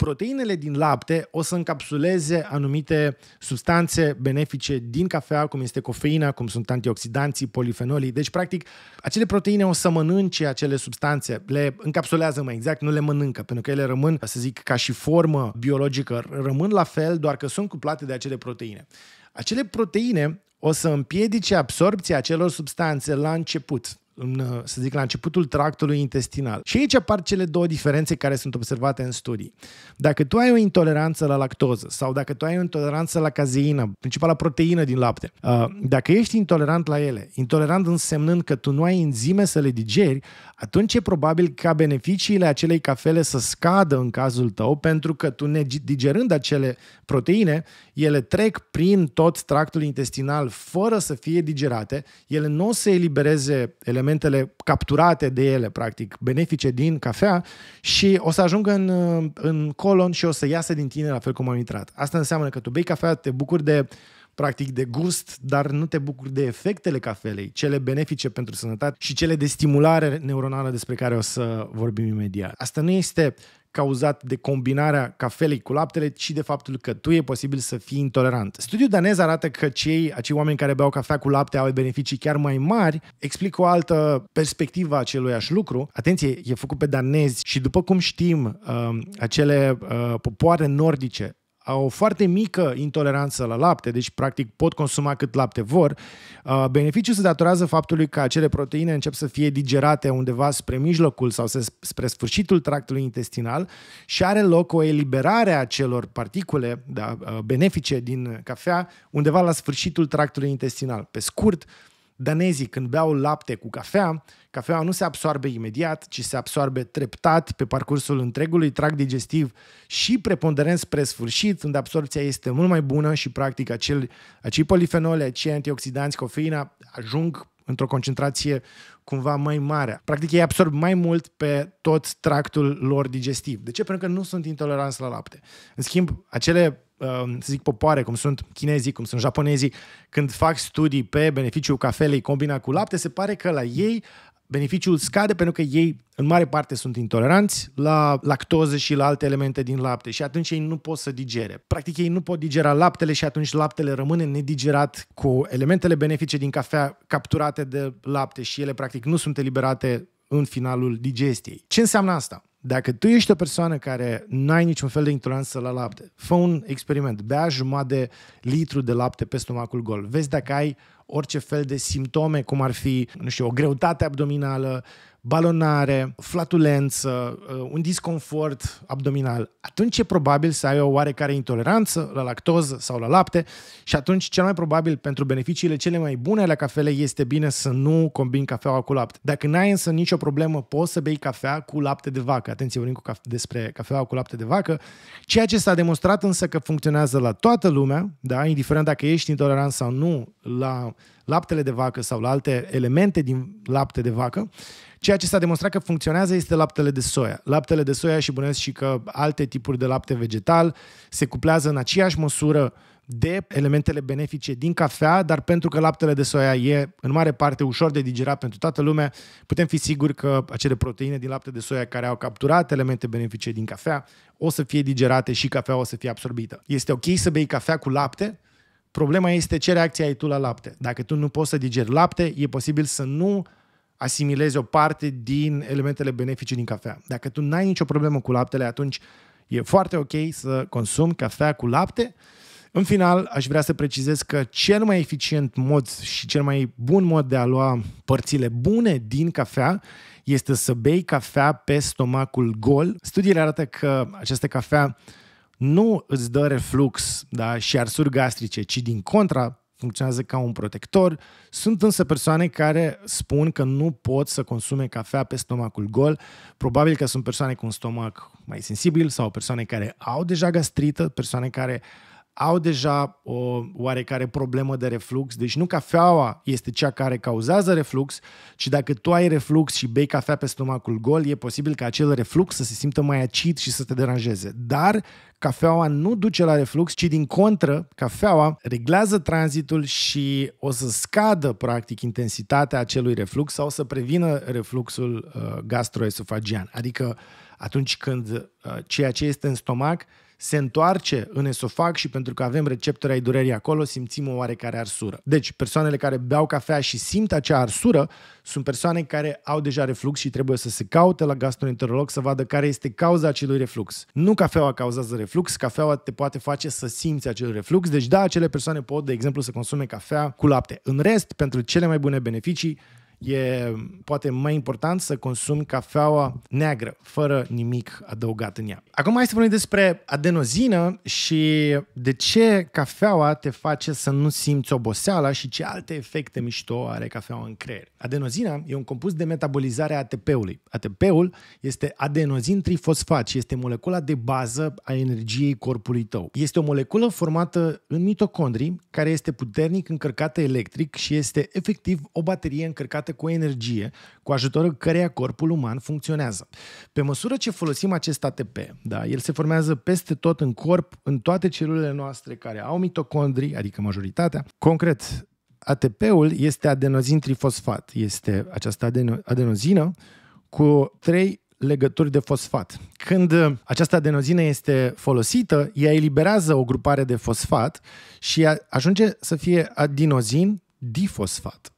proteinele din lapte o să încapsuleze anumite substanțe benefice din cafea, cum este cofeina, cum sunt antioxidanții, polifenolii. Deci, practic, acele proteine o să mănânce acele substanțe, le încapsulează mai exact, nu le mănâncă, pentru că ele rămân, să zic, ca și formă biologică, rămân la fel, doar că sunt cuplate de acele proteine. Acele proteine o să împiedice absorpția acelor substanțe la început în, uh, să zic, la începutul tractului intestinal. Și aici apar cele două diferențe care sunt observate în studii. Dacă tu ai o intoleranță la lactoză sau dacă tu ai o intoleranță la cazeină, principala proteină din lapte, uh, dacă ești intolerant la ele, intolerant însemnând că tu nu ai enzime să le digeri, atunci e probabil ca beneficiile acelei cafele să scadă în cazul tău, pentru că tu, digerând acele proteine, ele trec prin tot tractul intestinal fără să fie digerate, ele nu o să elibereze elementele capturate de ele, practic, benefice din cafea și o să ajungă în, în colon și o să iasă din tine la fel cum am intrat. Asta înseamnă că tu bei cafea, te bucuri de uh, practic de gust, dar nu te bucuri de efectele cafelei, cele benefice pentru sănătate și cele de stimulare neuronală despre care o să vorbim imediat. Asta nu este cauzat de combinarea cafelei cu laptele, ci de faptul că tu e posibil să fii intolerant. Studiul danez arată că cei, acei oameni care beau cafea cu lapte au beneficii chiar mai mari. Explic o altă perspectivă a aceluiași lucru. Atenție, e făcut pe danezi și după cum știm, uh, acele uh, popoare nordice au o foarte mică intoleranță la lapte, deci practic pot consuma cât lapte vor. Uh, beneficiul se datorează faptului că acele proteine încep să fie digerate undeva spre mijlocul sau spre sfârșitul tractului intestinal și are loc o eliberare a celor particule da, uh, benefice din cafea undeva la sfârșitul tractului intestinal. Pe scurt, danezii când beau lapte cu cafea, Cafeaua nu se absorbe imediat, ci se absorbe treptat pe parcursul întregului tract digestiv și preponderent spre sfârșit, unde absorpția este mult mai bună și practic acel, acei polifenole, acei antioxidanți, cofeina ajung într-o concentrație cumva mai mare. Practic ei absorb mai mult pe tot tractul lor digestiv. De ce? Pentru că nu sunt intoleranți la lapte. În schimb, acele uh, să zic, popoare, cum sunt chinezii, cum sunt japonezii, când fac studii pe beneficiul cafelei combina cu lapte, se pare că la ei beneficiul scade pentru că ei, în mare parte, sunt intoleranți la lactoză și la alte elemente din lapte și atunci ei nu pot să digere. Practic, ei nu pot digera laptele și atunci laptele rămâne nedigerat cu elementele benefice din cafea capturate de lapte și ele, practic, nu sunt eliberate în finalul digestiei. Ce înseamnă asta? Dacă tu ești o persoană care nu ai niciun fel de intoleranță la lapte, fă un experiment. Bea jumătate de litru de lapte pe stomacul gol. Vezi dacă ai orice fel de simptome, cum ar fi, nu știu, o greutate abdominală, balonare, flatulență, uh, un disconfort abdominal, atunci e probabil să ai o oarecare intoleranță la lactoză sau la lapte și atunci cel mai probabil pentru beneficiile cele mai bune ale cafelei este bine să nu combini cafeaua cu lapte. Dacă n-ai însă nicio problemă, poți să bei cafea cu lapte de vacă. Atenție, vorbim cu despre cafeaua cu lapte de vacă. Ceea ce s-a demonstrat însă că funcționează la toată lumea, da? indiferent dacă ești intolerant sau nu la laptele de vacă sau la alte elemente din lapte de vacă. Ceea ce s-a demonstrat că funcționează este laptele de soia. Laptele de soia și bunesc și că alte tipuri de lapte vegetal se cuplează în aceeași măsură de elementele benefice din cafea, dar pentru că laptele de soia e în mare parte ușor de digerat pentru toată lumea, putem fi siguri că acele proteine din lapte de soia care au capturat elemente benefice din cafea o să fie digerate și cafea o să fie absorbită. Este ok să bei cafea cu lapte, Problema este ce reacție ai tu la lapte. Dacă tu nu poți să digeri lapte, e posibil să nu asimilezi o parte din elementele benefice din cafea. Dacă tu n-ai nicio problemă cu laptele, atunci e foarte ok să consumi cafea cu lapte. În final, aș vrea să precizez că cel mai eficient mod și cel mai bun mod de a lua părțile bune din cafea este să bei cafea pe stomacul gol. Studiile arată că această cafea nu îți dă reflux da, și arsuri gastrice, ci din contra funcționează ca un protector. Sunt însă persoane care spun că nu pot să consume cafea pe stomacul gol. Probabil că sunt persoane cu un stomac mai sensibil sau persoane care au deja gastrită, persoane care uh, au deja o oarecare problemă de reflux, deci nu cafeaua este cea care cauzează reflux, ci dacă tu ai reflux și bei cafea pe stomacul gol, e posibil ca acel reflux să se simtă mai acid și să te deranjeze. Dar cafeaua nu duce la reflux, ci din contră, cafeaua reglează tranzitul și o să scadă, practic, intensitatea acelui reflux sau să prevină refluxul uh, gastroesofagian. Adică atunci când uh, ceea ce este în stomac se întoarce în esofag și pentru că avem receptori ai durerii acolo, simțim o oarecare arsură. Deci, persoanele care beau cafea și simt acea arsură sunt persoane care au deja reflux și trebuie să se caute la gastroenterolog să vadă care este cauza acelui reflux. Nu cafeaua cauzează reflux, cafeaua te poate face să simți acel reflux, deci da, acele persoane pot, de exemplu, să consume cafea cu lapte. În rest, pentru cele mai bune beneficii, E poate mai important să consumi cafeaua neagră, fără nimic adăugat în ea. Acum hai să vorbim despre adenozină și de ce cafeaua te face să nu simți oboseala și ce alte efecte mișto are cafeaua în creier. Adenozina e un compus de metabolizare a ATP-ului. ATP-ul este adenozin trifosfat și este molecula de bază a energiei corpului tău. Este o moleculă formată în mitocondrii care este puternic încărcată electric și este efectiv o baterie încărcată încărcate cu energie, cu ajutorul căreia corpul uman funcționează. Pe măsură ce folosim acest ATP, da, el se formează peste tot în corp, în toate celulele noastre care au mitocondrii, adică majoritatea. Concret, ATP-ul este adenozin trifosfat. Este această adeno- adenozină cu trei legături de fosfat. Când uh, această adenozină este folosită, ea eliberează o grupare de fosfat și ajunge să fie adenozin difosfat.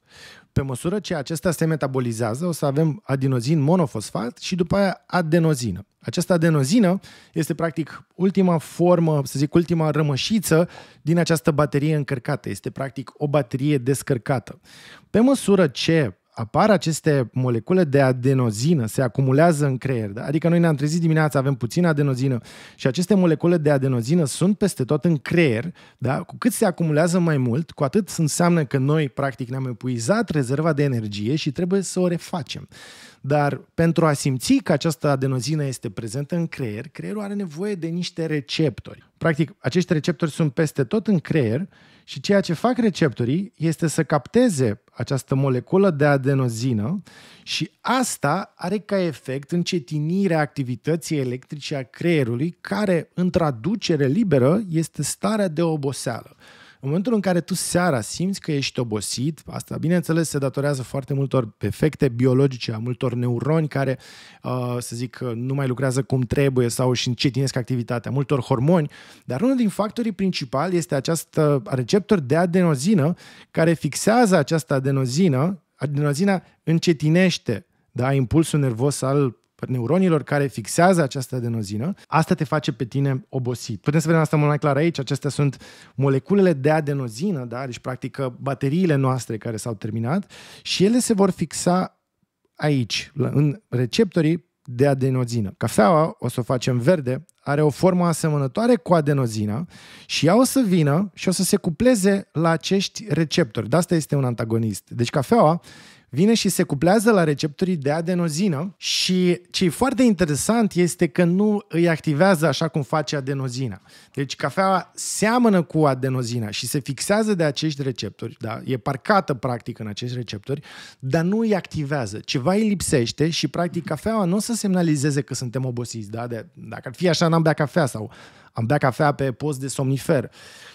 Pe măsură ce acesta se metabolizează, o să avem adenozin monofosfat și după aia adenozină. Această adenozină este practic ultima formă, să zic ultima rămășiță din această baterie încărcată. Este practic o baterie descărcată. Pe măsură ce apar aceste molecule de adenozină, se acumulează în creier. Da? Adică noi ne-am trezit dimineața, avem puțină adenozină și aceste molecule de adenozină sunt peste tot în creier. Da? Cu cât se acumulează mai mult, cu atât înseamnă că noi practic ne-am epuizat rezerva de energie și trebuie să o refacem. Dar pentru a simți că această adenozină este prezentă în creier, creierul are nevoie de niște receptori. Practic, acești receptori sunt peste tot în creier și ceea ce fac receptorii este să capteze această moleculă de adenozină și asta are ca efect încetinirea activității electrice a creierului, care, în traducere liberă, este starea de oboseală. În momentul în care tu seara simți că ești obosit, asta bineînțeles se datorează foarte multor efecte biologice, a multor neuroni care, uh, să zic, uh, nu mai lucrează cum trebuie sau își încetinesc activitatea, multor hormoni, dar unul din factorii principali este acest receptor de adenozină care fixează această adenozină, adenozina încetinește da, impulsul nervos al neuronilor care fixează această adenozină, asta te face pe tine obosit. Putem să vedem asta mult mai clar aici. Acestea sunt moleculele de adenozină, da? deci practic bateriile noastre care s-au terminat și ele se vor fixa aici, în receptorii de adenozină. Cafeaua, o să o facem verde, are o formă asemănătoare cu adenozina și ea o să vină și o să se cupleze la acești receptori. De asta este un antagonist. Deci cafeaua vine și se cuplează la receptorii de adenozină și ce e foarte interesant este că nu îi activează așa cum face adenozina. Deci cafeaua seamănă cu adenozina și se fixează de acești receptori, da? e parcată practic în acești receptori, dar nu îi activează. Ceva îi lipsește și practic cafeaua nu o să semnalizeze că suntem obosiți. Da? De, dacă ar fi așa, n-am bea cafea sau am bea cafea pe post de somnifer,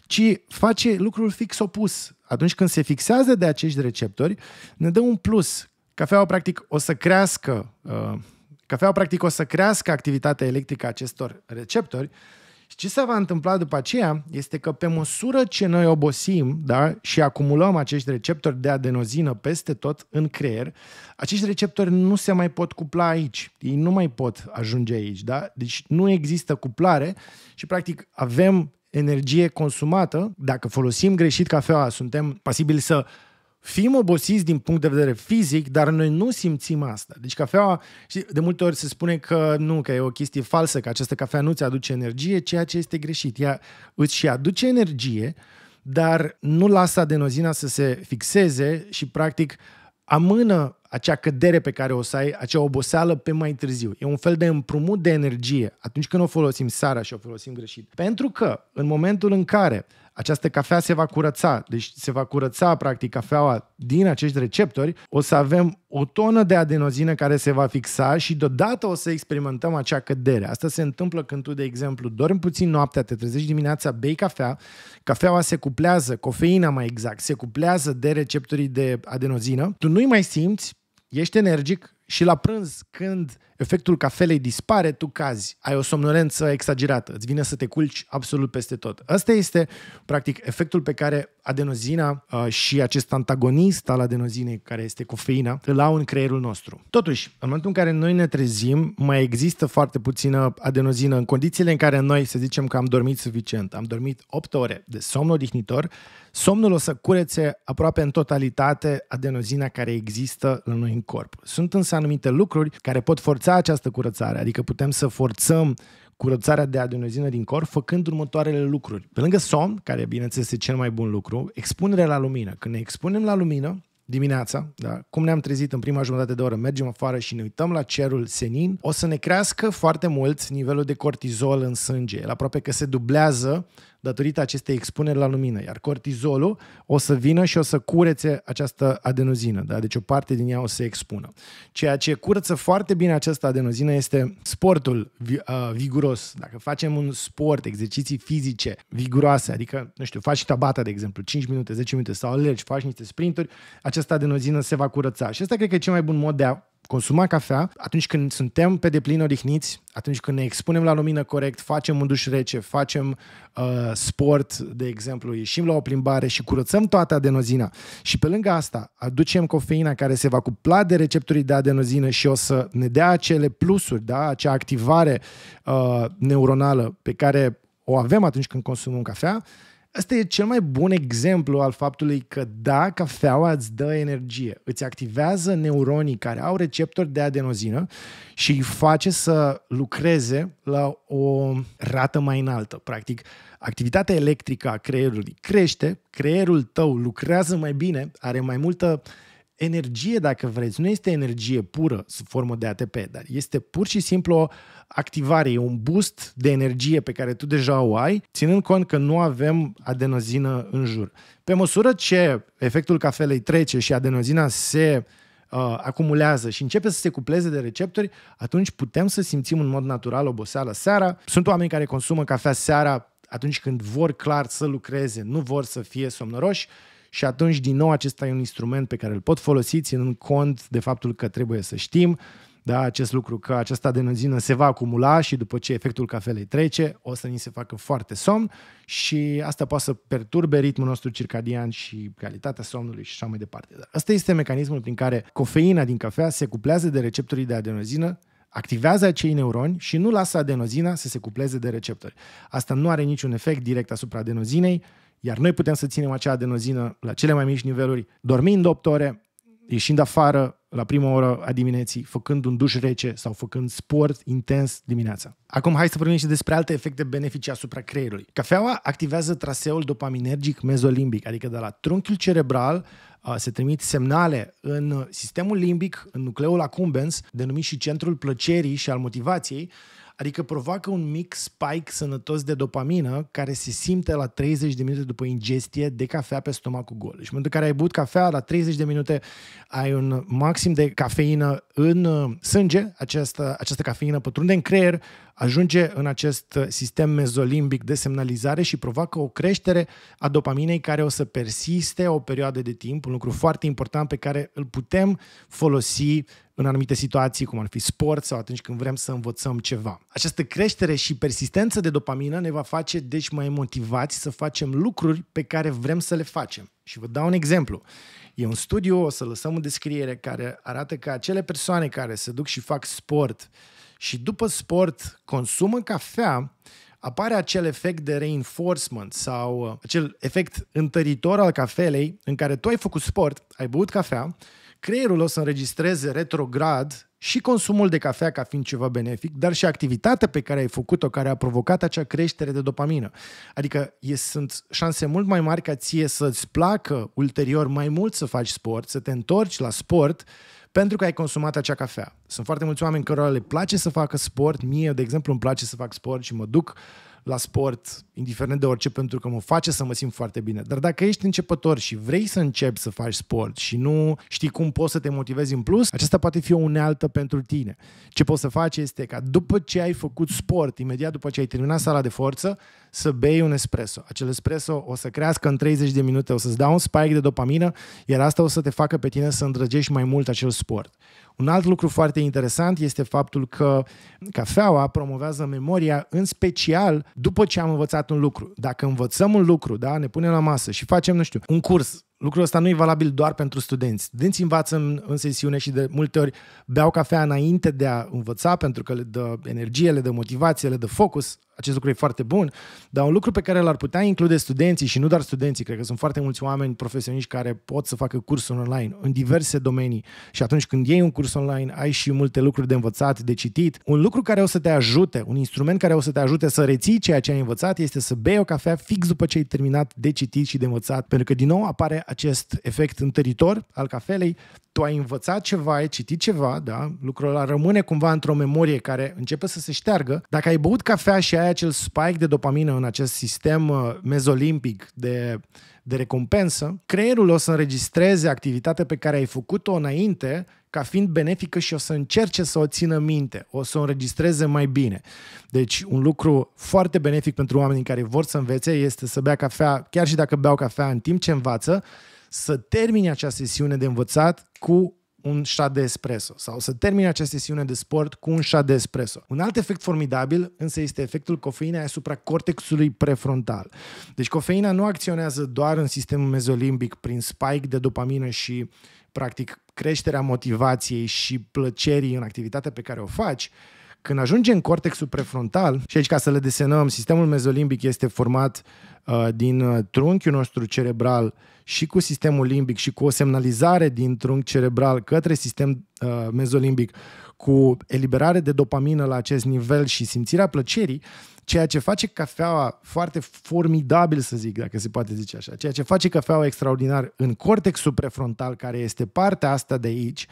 ci face lucrul fix opus atunci când se fixează de acești receptori, ne dă un plus. Cafeaua, practic, o să crească, uh, cafeaua, practic, o să crească activitatea electrică a acestor receptori și ce se va întâmpla după aceea este că pe măsură ce noi obosim da, și acumulăm acești receptori de adenozină peste tot în creier, acești receptori nu se mai pot cupla aici. Ei nu mai pot ajunge aici. Da? Deci nu există cuplare și practic avem energie consumată. Dacă folosim greșit cafeaua, suntem pasibili să fim obosiți din punct de vedere fizic, dar noi nu simțim asta. Deci cafeaua, și de multe ori se spune că nu, că e o chestie falsă, că această cafea nu ți aduce energie, ceea ce este greșit. Ea îți și aduce energie, dar nu lasă adenozina să se fixeze și practic amână acea cădere pe care o să ai, acea oboseală pe mai târziu. E un fel de împrumut de energie atunci când o folosim seara și o folosim greșit. Pentru că în momentul în care această cafea se va curăța, deci se va curăța practic cafeaua din acești receptori, o să avem o tonă de adenozină care se va fixa și deodată o să experimentăm acea cădere. Asta se întâmplă când tu, de exemplu, dormi puțin noaptea, te trezești dimineața, bei cafea, cafeaua se cuplează, cofeina mai exact, se cuplează de receptorii de adenozină, tu nu-i mai simți, ești energic și la prânz când Efectul cafelei dispare, tu cazi, ai o somnolență exagerată, îți vine să te culci absolut peste tot. Asta este, practic, efectul pe care adenozina uh, și acest antagonist al adenozinei, care este cofeina, îl au în creierul nostru. Totuși, în momentul în care noi ne trezim, mai există foarte puțină adenozină în condițiile în care noi, să zicem că am dormit suficient, am dormit 8 ore de somn odihnitor, somnul o să curețe aproape în totalitate adenozina care există la noi în corp. Sunt însă anumite lucruri care pot forța forța această curățare, adică putem să forțăm curățarea de adenozină din corp făcând următoarele lucruri. Pe lângă somn, care bineînțeles este cel mai bun lucru, expunere la lumină. Când ne expunem la lumină, dimineața, da? cum ne-am trezit în prima jumătate de oră, mergem afară și ne uităm la cerul senin, o să ne crească foarte mult nivelul de cortizol în sânge. El aproape că se dublează datorită acestei expuneri la lumină, iar cortizolul o să vină și o să curețe această adenozină, da? deci o parte din ea o să se expună. Ceea ce curăță foarte bine această adenozină este sportul uh, viguros. Dacă facem un sport, exerciții fizice viguroase, adică, nu știu, faci tabata, de exemplu, 5 minute, 10 minute sau alergi, faci niște sprinturi, această adenozină se va curăța. Și asta cred că e cel mai bun mod de a consuma cafea, atunci când suntem pe deplin odihniți, atunci când ne expunem la lumină corect, facem un duș rece, facem uh, sport, de exemplu, ieșim la o plimbare și curățăm toată adenozina. Și pe lângă asta aducem cofeina care se va cupla de receptorii de adenozină și o să ne dea acele plusuri, da? acea activare uh, neuronală pe care o avem atunci când consumăm cafea, Asta e cel mai bun exemplu al faptului că da, cafeaua îți dă energie, îți activează neuronii care au receptori de adenozină și îi face să lucreze la o rată mai înaltă. Practic, activitatea electrică a creierului crește, creierul tău lucrează mai bine, are mai multă energie, dacă vreți. Nu este energie pură sub formă de ATP, dar este pur și simplu o activare, e un boost de energie pe care tu deja o ai, ținând cont că nu avem adenozină în jur. Pe măsură ce efectul cafelei trece și adenozina se uh, acumulează și începe să se cupleze de receptori, atunci putem să simțim în mod natural oboseală seara. Sunt oameni care consumă cafea seara atunci când vor clar să lucreze, nu vor să fie somnoroși și atunci, din nou, acesta e un instrument pe care îl pot folosi, ținând cont de faptul că trebuie să știm da, acest lucru, că această adenozină se va acumula și după ce efectul cafelei trece, o să ni se facă foarte somn și asta poate să perturbe ritmul nostru circadian și calitatea somnului și așa mai departe. Dar asta este mecanismul prin care cofeina din cafea se cuplează de receptorii de adenozină activează acei neuroni și nu lasă adenozina să se cupleze de receptori. Asta nu are niciun efect direct asupra adenozinei iar noi putem să ținem acea adenozină la cele mai mici niveluri, dormind 8 ore, ieșind afară la prima oră a dimineții, făcând un duș rece sau făcând sport intens dimineața. Acum hai să vorbim și despre alte efecte benefice asupra creierului. Cafeaua activează traseul dopaminergic mezolimbic, adică de la trunchiul cerebral se trimit semnale în sistemul limbic, în nucleul accumbens, denumit și centrul plăcerii și al motivației, Adică provoacă un mic spike sănătos de dopamină care se simte la 30 de minute după ingestie de cafea pe stomacul gol. Și deci în momentul în care ai băut cafea, la 30 de minute ai un maxim de cafeină în uh, sânge, această, această cafeină pătrunde în creier, ajunge în acest sistem mezolimbic de semnalizare și provoacă o creștere a dopaminei care o să persiste o perioadă de timp, un lucru foarte important pe care îl putem folosi în anumite situații, cum ar fi sport sau atunci când vrem să învățăm ceva. Această creștere și persistență de dopamină ne va face deci mai motivați să facem lucruri pe care vrem să le facem. Și vă dau un exemplu. E un studiu, o să lăsăm în descriere, care arată că acele persoane care se duc și fac sport și după sport consumă cafea, apare acel efect de reinforcement sau uh, acel efect întăritor al cafelei în care tu ai făcut sport, ai băut cafea creierul o să înregistreze retrograd și consumul de cafea ca fiind ceva benefic, dar și activitatea pe care ai făcut-o, care a provocat acea creștere de dopamină. Adică e, sunt șanse mult mai mari ca ție să-ți placă ulterior mai mult să faci sport, să te întorci la sport, pentru că ai consumat acea cafea. Sunt foarte mulți oameni cărora le place să facă sport, mie, de exemplu, îmi place să fac sport și mă duc uh, la sport, indiferent de orice, pentru că mă face să mă simt foarte bine. Dar dacă ești începător și vrei să începi să faci sport și nu știi cum poți să te motivezi în plus, acesta poate fi o unealtă pentru tine. Ce poți să faci este ca după ce ai făcut sport, imediat după ce ai terminat sala de forță, să bei un espresso. Acel espresso o să crească în 30 de minute, o să-ți dea un spike de dopamină, iar asta o să te facă pe tine să îndrăgești mai mult acel sport. Un alt lucru foarte interesant este faptul că cafeaua promovează memoria în special după ce am învățat un lucru. Dacă învățăm un lucru, da, ne punem la masă și facem, nu știu, un curs lucrul ăsta nu e valabil doar pentru studenți. Studenții învață în, în sesiune și de multe ori beau cafea înainte de a învăța pentru că le dă energie, le dă motivație, le dă focus. Acest lucru e foarte bun, dar un lucru pe care l-ar putea include studenții și nu doar studenții, cred că sunt foarte mulți oameni profesioniști care pot să facă cursuri online în diverse domenii și atunci când iei un curs online ai și multe lucruri de învățat, de citit. Un lucru care o să te ajute, un instrument care o să te ajute să reții ceea ce ai învățat este să bei o cafea fix după ce ai terminat de citit și de învățat, pentru că din nou apare acest efect întăritor al cafelei, tu ai învățat ceva, ai citit ceva, da? lucrul ăla rămâne cumva într-o memorie care începe să se șteargă. Dacă ai băut cafea și ai acel spike de dopamină în acest sistem uh, mezolimpic de de recompensă, creierul o să înregistreze activitatea pe care ai făcut-o înainte ca fiind benefică și o să încerce să o țină minte, o să o înregistreze mai bine. Deci un lucru foarte benefic pentru oamenii care vor să învețe este să bea cafea, chiar și dacă beau cafea în timp ce învață, să termine acea sesiune de învățat cu un shot de espresso sau să termini această sesiune de sport cu un shot de espresso. Un alt efect formidabil însă este efectul cofeinei asupra cortexului prefrontal. Deci cofeina nu acționează doar în sistemul mezolimbic prin spike de dopamină și practic creșterea motivației și plăcerii în activitatea pe care o faci, când ajunge în cortexul prefrontal, și aici ca să le desenăm, sistemul mezolimbic este format Uh, din uh, trunchiul nostru cerebral și cu sistemul limbic și cu o semnalizare din trunc cerebral către sistem uh, mezolimbic cu eliberare de dopamină la acest nivel și simțirea plăcerii, ceea ce face cafeaua foarte formidabil, să zic, dacă se poate zice așa, ceea ce face cafeaua extraordinar în cortexul prefrontal, care este partea asta de aici,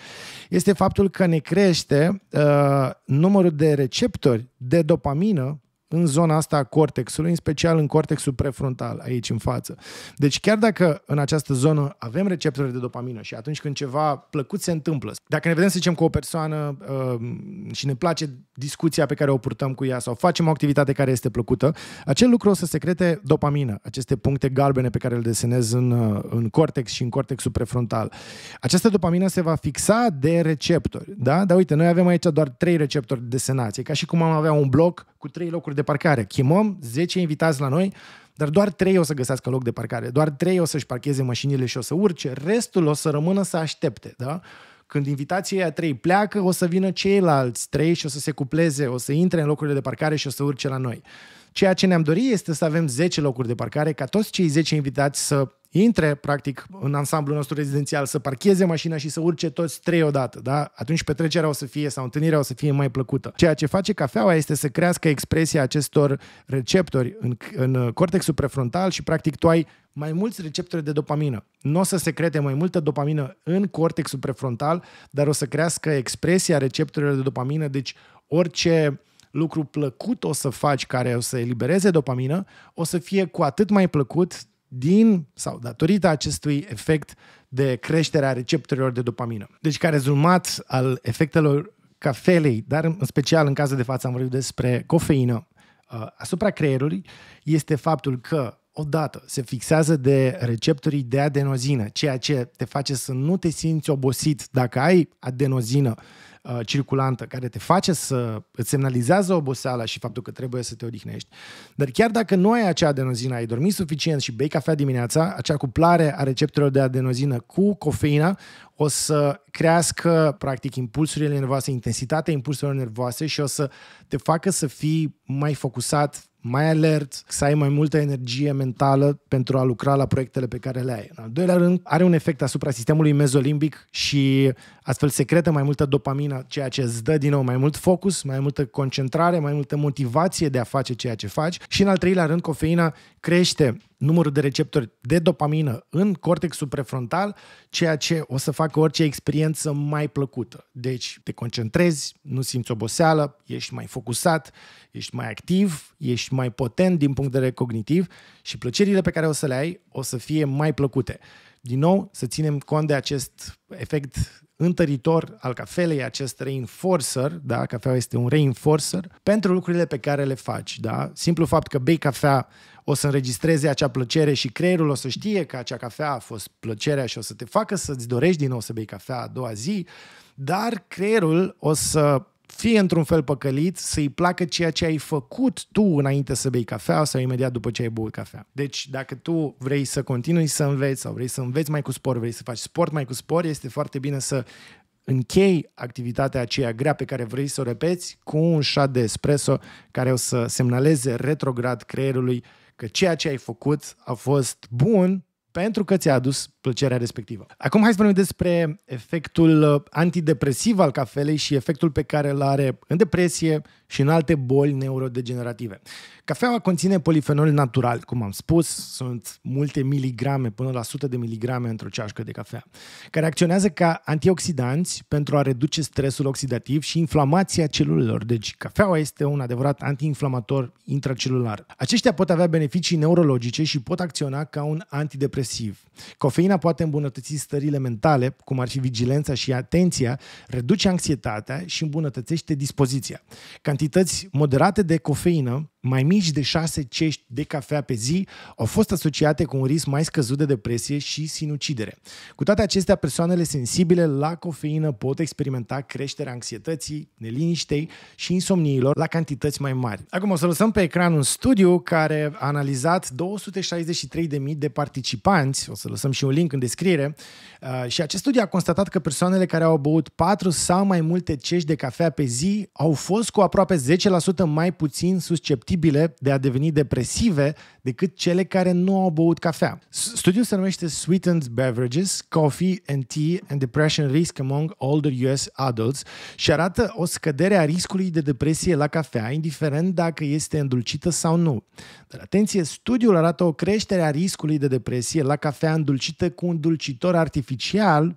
este faptul că ne crește uh, numărul de receptori de dopamină în zona asta a cortexului, în special în cortexul prefrontal, aici în față. Deci chiar dacă în această zonă avem receptori de dopamină și atunci când ceva plăcut se întâmplă, dacă ne vedem, să zicem, cu o persoană uh, și ne place discuția pe care o purtăm cu ea sau facem o activitate care este plăcută, acel lucru o să secrete dopamină, aceste puncte galbene pe care le desenez în, uh, în cortex și în cortexul prefrontal. Această dopamină se va fixa de receptori, da? Dar uite, noi avem aici doar trei receptori desenați, e ca și cum am avea un bloc cu trei locuri de parcare. Chemăm 10 invitați la noi, dar doar trei o să găsească loc de parcare, doar trei o să-și parcheze mașinile și o să urce, restul o să rămână să aștepte, da? Când invitații a trei pleacă, o să vină ceilalți trei și o să se cupleze, o să intre în locurile de parcare și o să urce la noi. Ceea ce ne-am dorit este să avem 10 locuri de parcare, ca toți cei 10 invitați să intre, practic, în ansamblul nostru rezidențial, să parcheze mașina și să urce toți trei odată, da? Atunci petrecerea o să fie sau întâlnirea o să fie mai plăcută. Ceea ce face cafeaua este să crească expresia acestor receptori în, în cortexul prefrontal și, practic, tu ai mai mulți receptori de dopamină. Nu o să secrete mai multă dopamină în cortexul prefrontal, dar o să crească expresia receptorilor de dopamină, deci orice lucru plăcut o să faci care o să elibereze dopamină, o să fie cu atât mai plăcut din sau datorită acestui efect de creștere a receptorilor de dopamină. Deci ca rezumat al efectelor cafelei, dar în special în cazul de față am vorbit despre cofeină uh, asupra creierului, este faptul că odată se fixează de receptorii de adenozină, ceea ce te face să nu te simți obosit dacă ai adenozină Uh, circulantă care te face să îți semnalizează oboseala și faptul că trebuie să te odihnești. Dar chiar dacă nu ai acea adenozină, ai dormit suficient și bei cafea dimineața, acea cuplare a receptorilor de adenozină cu cofeina o să crească, practic, impulsurile nervoase, intensitatea impulsurilor nervoase și o să te facă să fii mai focusat mai alert, să ai mai multă energie mentală pentru a lucra la proiectele pe care le ai. În al doilea rând, are un efect asupra sistemului mezolimbic și astfel secretă mai multă dopamina, ceea ce îți dă din nou mai mult focus, mai multă concentrare, mai multă motivație de a face ceea ce faci. Și în al treilea rând, cofeina crește numărul de receptori de dopamină în cortexul prefrontal, ceea ce o să facă orice experiență mai plăcută. Deci te concentrezi, nu simți oboseală, ești mai focusat, ești mai activ, ești mai potent din punct de vedere cognitiv și plăcerile pe care o să le ai o să fie mai plăcute. Din nou, să ținem cont de acest efect întăritor al cafelei, acest reinforcer, da, cafeaua este un reinforcer, pentru lucrurile pe care le faci, da? Simplu fapt că bei cafea o să înregistreze acea plăcere și creierul o să știe că acea cafea a fost plăcerea și o să te facă să-ți dorești din nou să bei cafea a doua zi, dar creierul o să fie într-un fel păcălit, să-i placă ceea ce ai făcut tu înainte să bei cafea sau imediat după ce ai băut cafea. Deci dacă tu vrei să continui să înveți sau vrei să înveți mai cu spor, vrei să faci sport mai cu spor, este foarte bine să închei activitatea aceea grea pe care vrei să o repeți cu un shot de espresso care o să semnaleze retrograd creierului că ceea ce ai făcut a fost bun, pentru că ți-a adus plăcerea respectivă. Acum hai să vorbim despre efectul uh, antidepresiv al cafelei și efectul pe care îl are în depresie și în alte boli neurodegenerative. Cafeaua conține polifenol natural, cum am spus, sunt multe miligrame, până la sute de miligrame într-o ceașcă de cafea, care acționează ca antioxidanți pentru a reduce stresul oxidativ și inflamația celulelor. Deci cafeaua este un adevărat antiinflamator intracelular. Aceștia pot avea beneficii neurologice și pot acționa ca un antidepresiv depresiv. Cofeina poate îmbunătăți stările mentale, cum ar fi vigilența și atenția, reduce anxietatea și îmbunătățește dispoziția. Cantități moderate de cofeină mai mici de 6 cești de cafea pe zi au fost asociate cu un risc mai scăzut de depresie și sinucidere. Cu toate acestea, persoanele sensibile la cofeină pot experimenta creșterea anxietății, neliniștei și insomniilor la cantități mai mari. Acum o să lăsăm pe ecran un studiu care a analizat 263.000 de participanți, o să lăsăm și un link în descriere, uh, și acest studiu a constatat că persoanele care au băut 4 sau mai multe cești de cafea pe zi au fost cu aproape 10% mai puțin susceptibile susceptibile de a deveni depresive decât cele care nu au băut cafea. Studiul se numește Sweetened Beverages, Coffee and Tea and Depression Risk Among Older US Adults și arată o scădere a riscului de depresie la cafea, indiferent dacă este îndulcită sau nu. Dar atenție, studiul arată o creștere a riscului de depresie la cafea îndulcită cu un dulcitor artificial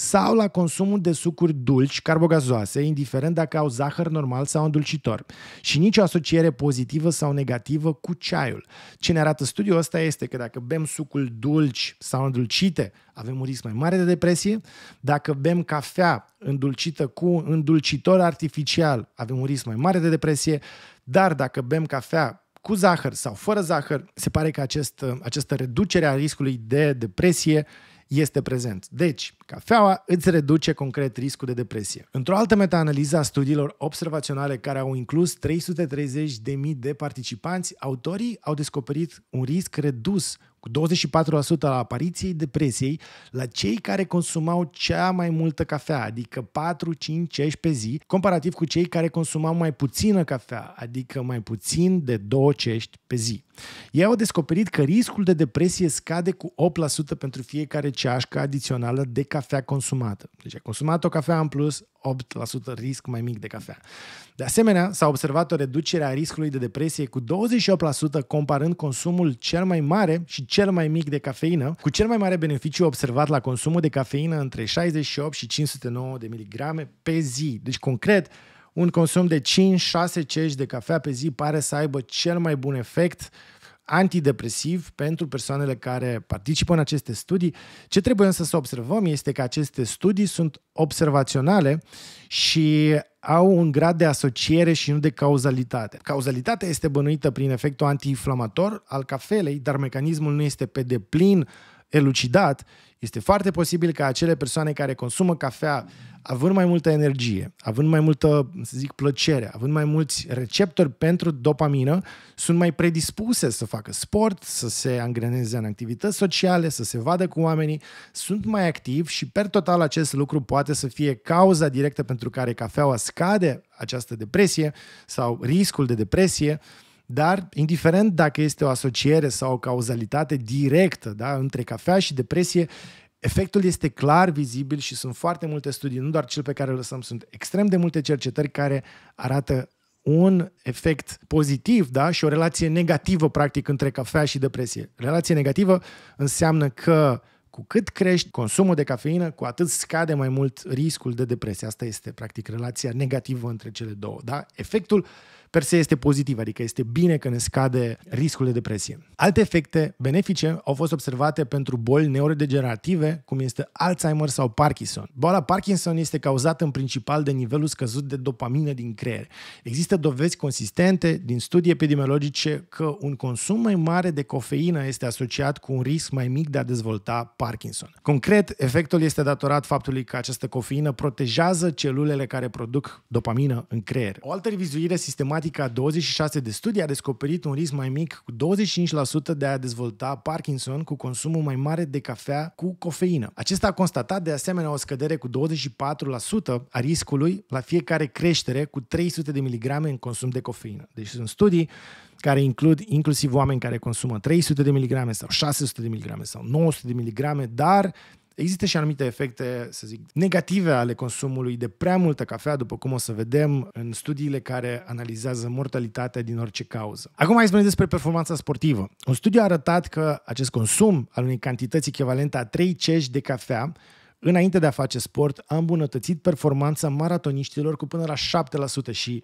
sau la consumul de sucuri dulci, carbogazoase, indiferent dacă au zahăr normal sau îndulcitor. Și nicio asociere pozitivă sau negativă cu ceaiul. Ce ne arată studiul ăsta este că dacă bem sucul dulci sau îndulcite, avem un risc mai mare de depresie. Dacă bem cafea îndulcită cu îndulcitor artificial, avem un risc mai mare de depresie. Dar dacă bem cafea cu zahăr sau fără zahăr, se pare că acest, această reducere a riscului de depresie este prezent. Deci, cafeaua îți reduce concret riscul de depresie. Într-o altă metaanaliză a studiilor observaționale care au inclus 330.000 de participanți, autorii au descoperit un risc redus cu 24% la apariției depresiei la cei care consumau cea mai multă cafea, adică 4, 5 cești pe zi, comparativ cu cei care consumau mai puțină cafea, adică mai puțin de 2 cești pe zi. Ei au descoperit că riscul de depresie scade cu 8% pentru fiecare ceașcă adițională de cafea consumată. Deci a consumat o cafea în plus, 8% risc mai mic de cafea. De asemenea, s-a observat o reducere a riscului de depresie cu 28% comparând consumul cel mai mare și cel mai mic de cafeină, cu cel mai mare beneficiu observat la consumul de cafeină între 68 și 509 de miligrame pe zi. Deci, concret, un consum de 5-6 cești de cafea pe zi pare să aibă cel mai bun efect uh, antidepresiv pentru persoanele care participă în aceste studii. Ce trebuie însă să observăm este că aceste studii sunt observaționale și au un grad de asociere și nu de cauzalitate. Cauzalitatea este bănuită prin efectul antiinflamator al cafelei, dar mecanismul nu este pe deplin elucidat, este foarte posibil ca acele persoane care consumă cafea, având mai multă energie, având mai multă, să zic, plăcere, având mai mulți receptori pentru dopamină, sunt mai predispuse să facă sport, să se angreneze în activități sociale, să se vadă cu oamenii, sunt mai activi și, per total, acest lucru poate să fie cauza directă pentru care cafeaua scade această depresie sau riscul de depresie, uh, dar, indiferent dacă este o asociere sau o cauzalitate directă da, între cafea și depresie, efectul este clar vizibil și sunt foarte multe studii, nu doar cel pe care îl lăsăm, sunt extrem de multe cercetări care arată un efect pozitiv da? și o relație negativă, practic, între cafea și depresie. Relație negativă înseamnă că cu cât crești consumul de cafeină, cu atât scade mai mult riscul de depresie. Asta este, practic, relația negativă între cele două. Da? Efectul per se este pozitiv, adică este bine că ne scade riscul de depresie. Alte efecte benefice au fost observate pentru boli neurodegenerative, cum este Alzheimer sau Parkinson. Boala Parkinson este cauzată în principal de nivelul scăzut de dopamină din creier. Există dovezi consistente din studii epidemiologice că un consum mai mare de cofeină este asociat cu un risc mai mic de a dezvolta Parkinson. Concret, efectul este datorat faptului că această cofeină protejează celulele care produc dopamină în creier. O altă revizuire sistematică tematica 26 de studii a descoperit un risc mai mic cu 25% de a dezvolta Parkinson cu consumul mai mare de cafea cu cofeină. Acesta a constatat de asemenea o scădere cu 24% a riscului la fiecare creștere cu 300 de miligrame în consum de cofeină. Deci sunt studii care includ inclusiv oameni care consumă 300 de miligrame sau 600 de miligrame sau 900 de miligrame, dar Există și anumite efecte, să zic, negative ale consumului de prea multă cafea, după cum o să vedem în studiile care analizează mortalitatea din orice cauză. Acum mai spunem despre performanța sportivă. Un studiu a arătat că acest consum al unei cantități echivalente a 3 cești de cafea Înainte de a face sport, am îmbunătățit performanța maratoniștilor cu până la 7% și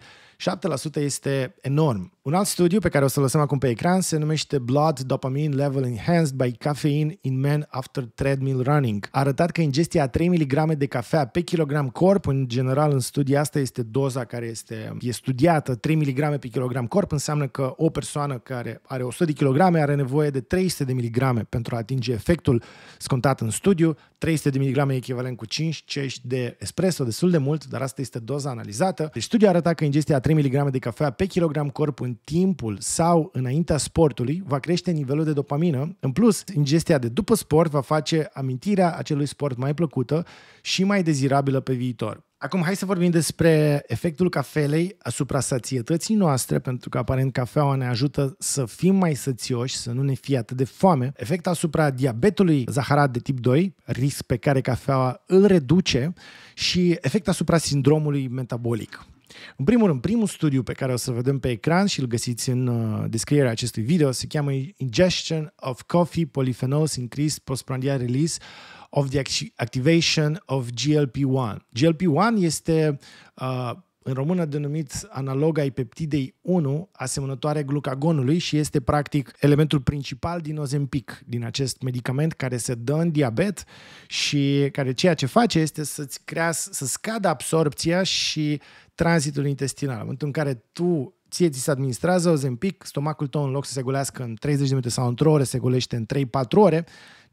7% este enorm. Un alt studiu pe care o să-l lăsăm acum pe ecran se numește Blood Dopamine Level Enhanced by Caffeine in Men After Treadmill Running. A arătat că ingestia a 3 mg de cafea pe kilogram corp, în general în studia asta este doza care este e studiată, 3 mg pe kilogram corp înseamnă că o persoană care are 100 de kg are nevoie de 300 de mg pentru a atinge efectul scontat în studiu, 300 de mg miligrame echivalent cu 5 cești de espresso, destul de mult, dar asta este doza analizată. Deci studiul arăta că ingestia a 3 mg de cafea pe kilogram corp în timpul sau înaintea sportului va crește nivelul de dopamină. În plus, ingestia de după sport va face amintirea acelui sport mai plăcută și mai dezirabilă pe viitor. Acum hai să vorbim despre efectul cafelei asupra sațietății noastre, pentru că aparent cafeaua ne ajută să fim mai sățioși, să nu ne fie atât de foame. Efectul asupra diabetului zaharat de tip 2, risc pe care cafeaua îl reduce, și efect asupra sindromului metabolic. În primul rând, primul studiu pe care o să vedem pe ecran și îl găsiți în uh, descrierea acestui video se cheamă Ingestion of Coffee Polyphenols Increased Postprandial Release of the activation of GLP-1. GLP-1 este uh, în română denumit analog ai peptidei 1, asemănătoare glucagonului și este practic elementul principal din Ozempic, din acest medicament care se dă în diabet și care ceea ce face este să-ți crea, să scadă absorpția și tranzitul intestinal. În momentul în care tu ție ți se administrează Ozempic, stomacul tău în loc să se golească în 30 de minute sau într-o oră, se golește în 3-4 ore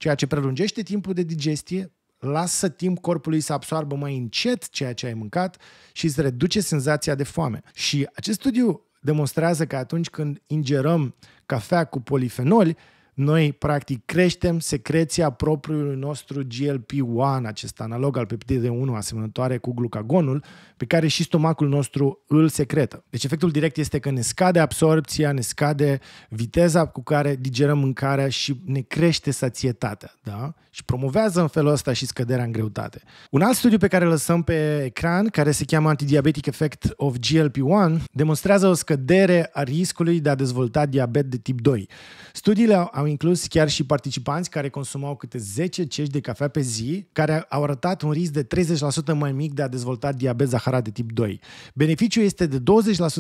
ceea ce prelungește timpul de digestie, lasă timp corpului să absoarbă mai încet ceea ce ai mâncat și îți reduce senzația de foame. Și acest studiu demonstrează că atunci când ingerăm cafea cu polifenoli, noi, practic, creștem secreția propriului nostru GLP-1, acest analog al peptidei 1 asemănătoare cu glucagonul, pe care și stomacul nostru îl secretă. Deci efectul direct este că ne scade absorpția, ne scade viteza cu care digerăm mâncarea și ne crește sațietatea. Da? Și promovează în felul ăsta și scăderea în greutate. Un alt studiu pe care îl lăsăm pe ecran, care se cheamă Antidiabetic Effect of GLP-1, demonstrează o scădere a riscului de a dezvolta diabet de tip 2. Studiile au inclus chiar și participanți care consumau câte 10 cești de cafea pe zi, care au arătat un risc de 30% mai mic de a dezvolta diabet zaharat de tip 2. Beneficiul este de 20%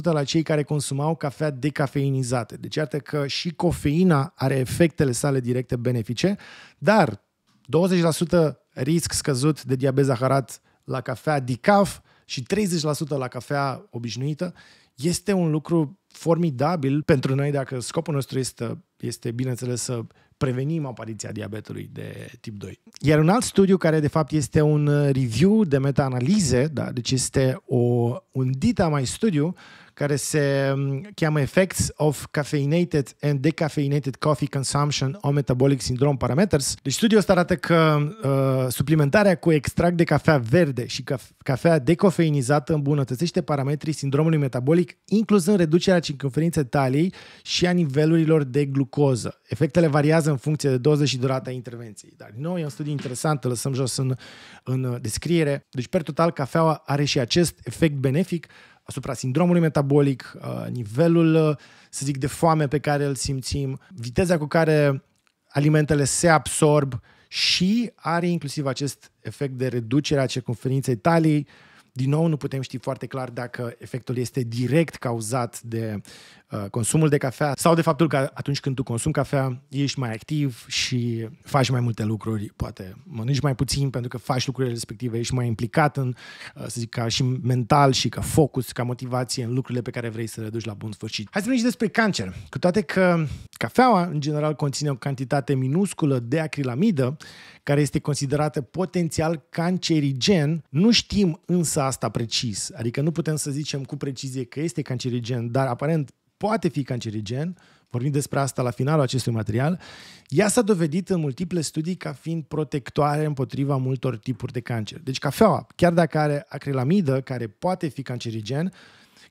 la cei care consumau cafea decafeinizată. Deci iată că și cofeina are efectele sale directe benefice, dar 20% risc scăzut de diabet zaharat la cafea decaf și 30% la cafea obișnuită este un lucru formidabil pentru noi dacă scopul nostru este este, bineînțeles, să prevenim apariția diabetului de tip 2. Iar un alt studiu care de fapt este un uh, review de meta-analize, da, deci este o, un dita mai studiu, uh, care se um, cheamă Effects of Caffeinated and Decaffeinated Coffee Consumption on Metabolic Syndrome Parameters. Deci studiul ăsta arată că uh, suplimentarea cu extract de cafea verde și cafea decofeinizată îmbunătățește parametrii sindromului metabolic, incluzând reducerea circunferinței taliei și a nivelurilor de glucoză. Efectele variază în funcție de doză și durata intervenției. Dar noi e un studiu interesant, îl lăsăm jos în, în uh, descriere. Deci, per total, cafeaua are și acest efect benefic, asupra sindromului metabolic, uh, nivelul, uh, să zic, de foame pe care îl simțim, viteza cu care alimentele se absorb și are inclusiv acest efect de reducere a circunferinței talii. Din nou, nu putem ști foarte clar dacă efectul este direct cauzat de Uh, consumul de cafea sau de faptul că atunci când tu consumi cafea ești mai activ și faci mai multe lucruri, poate mănânci mai puțin pentru că faci lucrurile respective, ești mai implicat în, uh, să zic, ca și mental și ca focus, ca motivație în lucrurile pe care vrei să le duci la bun sfârșit. Hai să vorbim și despre cancer, cu toate că cafeaua în general conține o cantitate minusculă de acrilamidă care este considerată potențial cancerigen. Nu știm însă asta precis, adică nu putem să zicem cu precizie că este cancerigen, dar aparent poate fi cancerigen, vorbim despre asta la finalul acestui material, ea s-a dovedit în multiple studii ca fiind protectoare împotriva multor tipuri de cancer. Deci cafeaua, chiar dacă are acrilamidă, care poate fi cancerigen,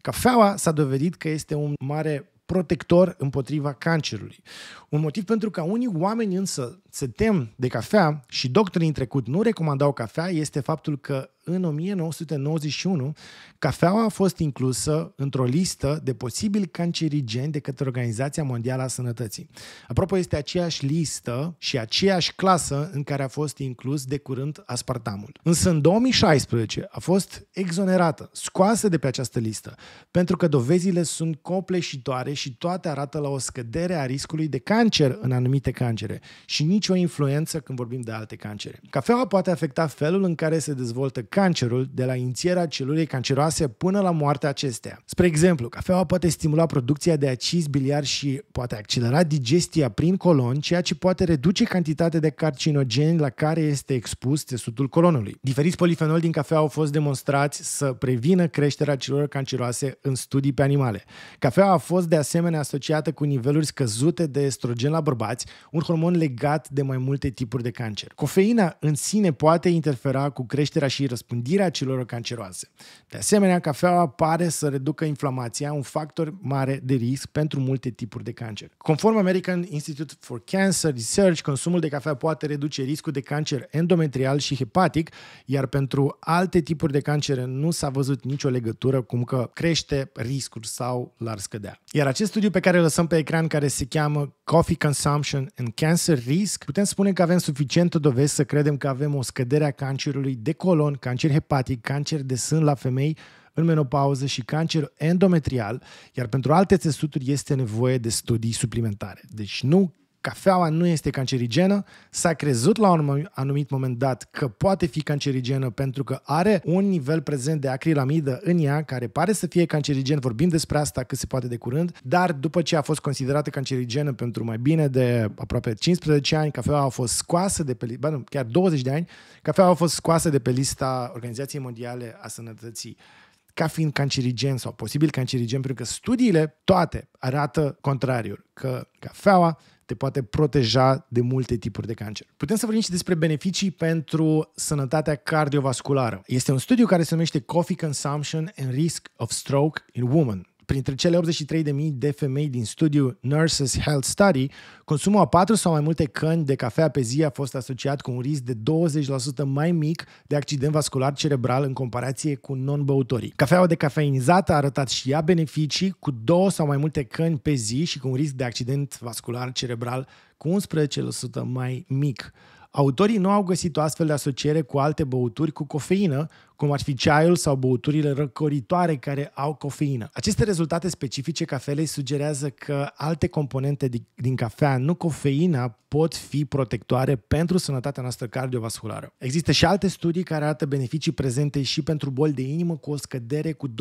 cafeaua s-a dovedit că este un mare protector împotriva cancerului. Un motiv pentru ca unii oameni însă se tem de cafea și doctorii în trecut nu recomandau cafea este faptul că în 1991, cafeaua a fost inclusă într-o listă de posibil cancerigeni de către Organizația Mondială a Sănătății. Apropo, este aceeași listă și aceeași clasă în care a fost inclus de curând aspartamul. Însă în 2016 a fost exonerată, scoasă de pe această listă, pentru că dovezile sunt copleșitoare și toate arată la o scădere a riscului de cancer în anumite cancere și nicio influență când vorbim de alte cancere. Cafeaua poate afecta felul în care se dezvoltă cancerul de la inițierea celulei canceroase până la moartea acesteia. Spre exemplu, cafeaua poate stimula producția de acizi biliar și poate accelera digestia prin colon, ceea ce poate reduce cantitatea de carcinogeni la care este expus țesutul colonului. Diferiți polifenoli din cafea au fost demonstrați să prevină creșterea celor canceroase în studii pe animale. Cafeaua a fost de asemenea asociată cu niveluri scăzute de estrogen la bărbați, un hormon legat de mai multe tipuri de cancer. Cofeina în sine poate interfera cu creșterea și răspunsul răspândirea celor canceroase. De asemenea, cafeaua pare să reducă inflamația, un factor mare de risc pentru multe tipuri de cancer. Conform American Institute for Cancer Research, consumul de cafea poate reduce riscul de cancer endometrial și hepatic, iar pentru alte tipuri de cancer nu s-a văzut nicio legătură cum că crește riscul sau l-ar scădea. Iar acest studiu pe care îl lăsăm pe ecran, care se cheamă Coffee Consumption and Cancer Risk, putem spune că avem suficientă dovezi să credem că avem o scădere a cancerului de colon, cancer hepatic, cancer de sân la femei în menopauză și cancer endometrial, iar pentru alte țesuturi este nevoie de studii suplimentare. Deci nu cafeaua nu este cancerigenă. S-a crezut la un anumit moment dat că poate fi cancerigenă pentru că are un nivel prezent de acrilamidă în ea care pare să fie cancerigen, vorbim despre asta cât se poate de curând, dar după ce a fost considerată cancerigenă pentru mai bine de aproape 15 ani, cafeaua a fost scoasă de pe lista, nu, chiar 20 de ani, cafeaua a fost scoasă de pe lista Organizației Mondiale a Sănătății ca fiind cancerigen sau posibil cancerigen, pentru că studiile toate arată contrariul, că cafeaua te poate proteja de multe tipuri de cancer. Putem să vorbim și despre beneficii pentru sănătatea cardiovasculară. Este un studiu care se numește Coffee Consumption and Risk of Stroke in Women printre cele 83.000 de femei din studiul Nurses Health Study, consumul a 4 sau mai multe căni de cafea pe zi a fost asociat cu un risc de 20% mai mic de accident vascular cerebral în comparație cu non-băutorii. Cafeaua cafeinizată a arătat și ea beneficii cu două sau mai multe căni pe zi și cu un risc de accident vascular cerebral cu 11% mai mic. Autorii nu au găsit o astfel de asociere cu alte băuturi cu cofeină, cum ar fi ceaiul sau băuturile răcoritoare care au cofeină. Aceste rezultate specifice cafelei sugerează că alte componente din cafea, nu cofeina, pot fi protectoare pentru sănătatea noastră cardiovasculară. Există și alte studii care arată beneficii prezente și pentru boli de inimă cu o scădere cu 21%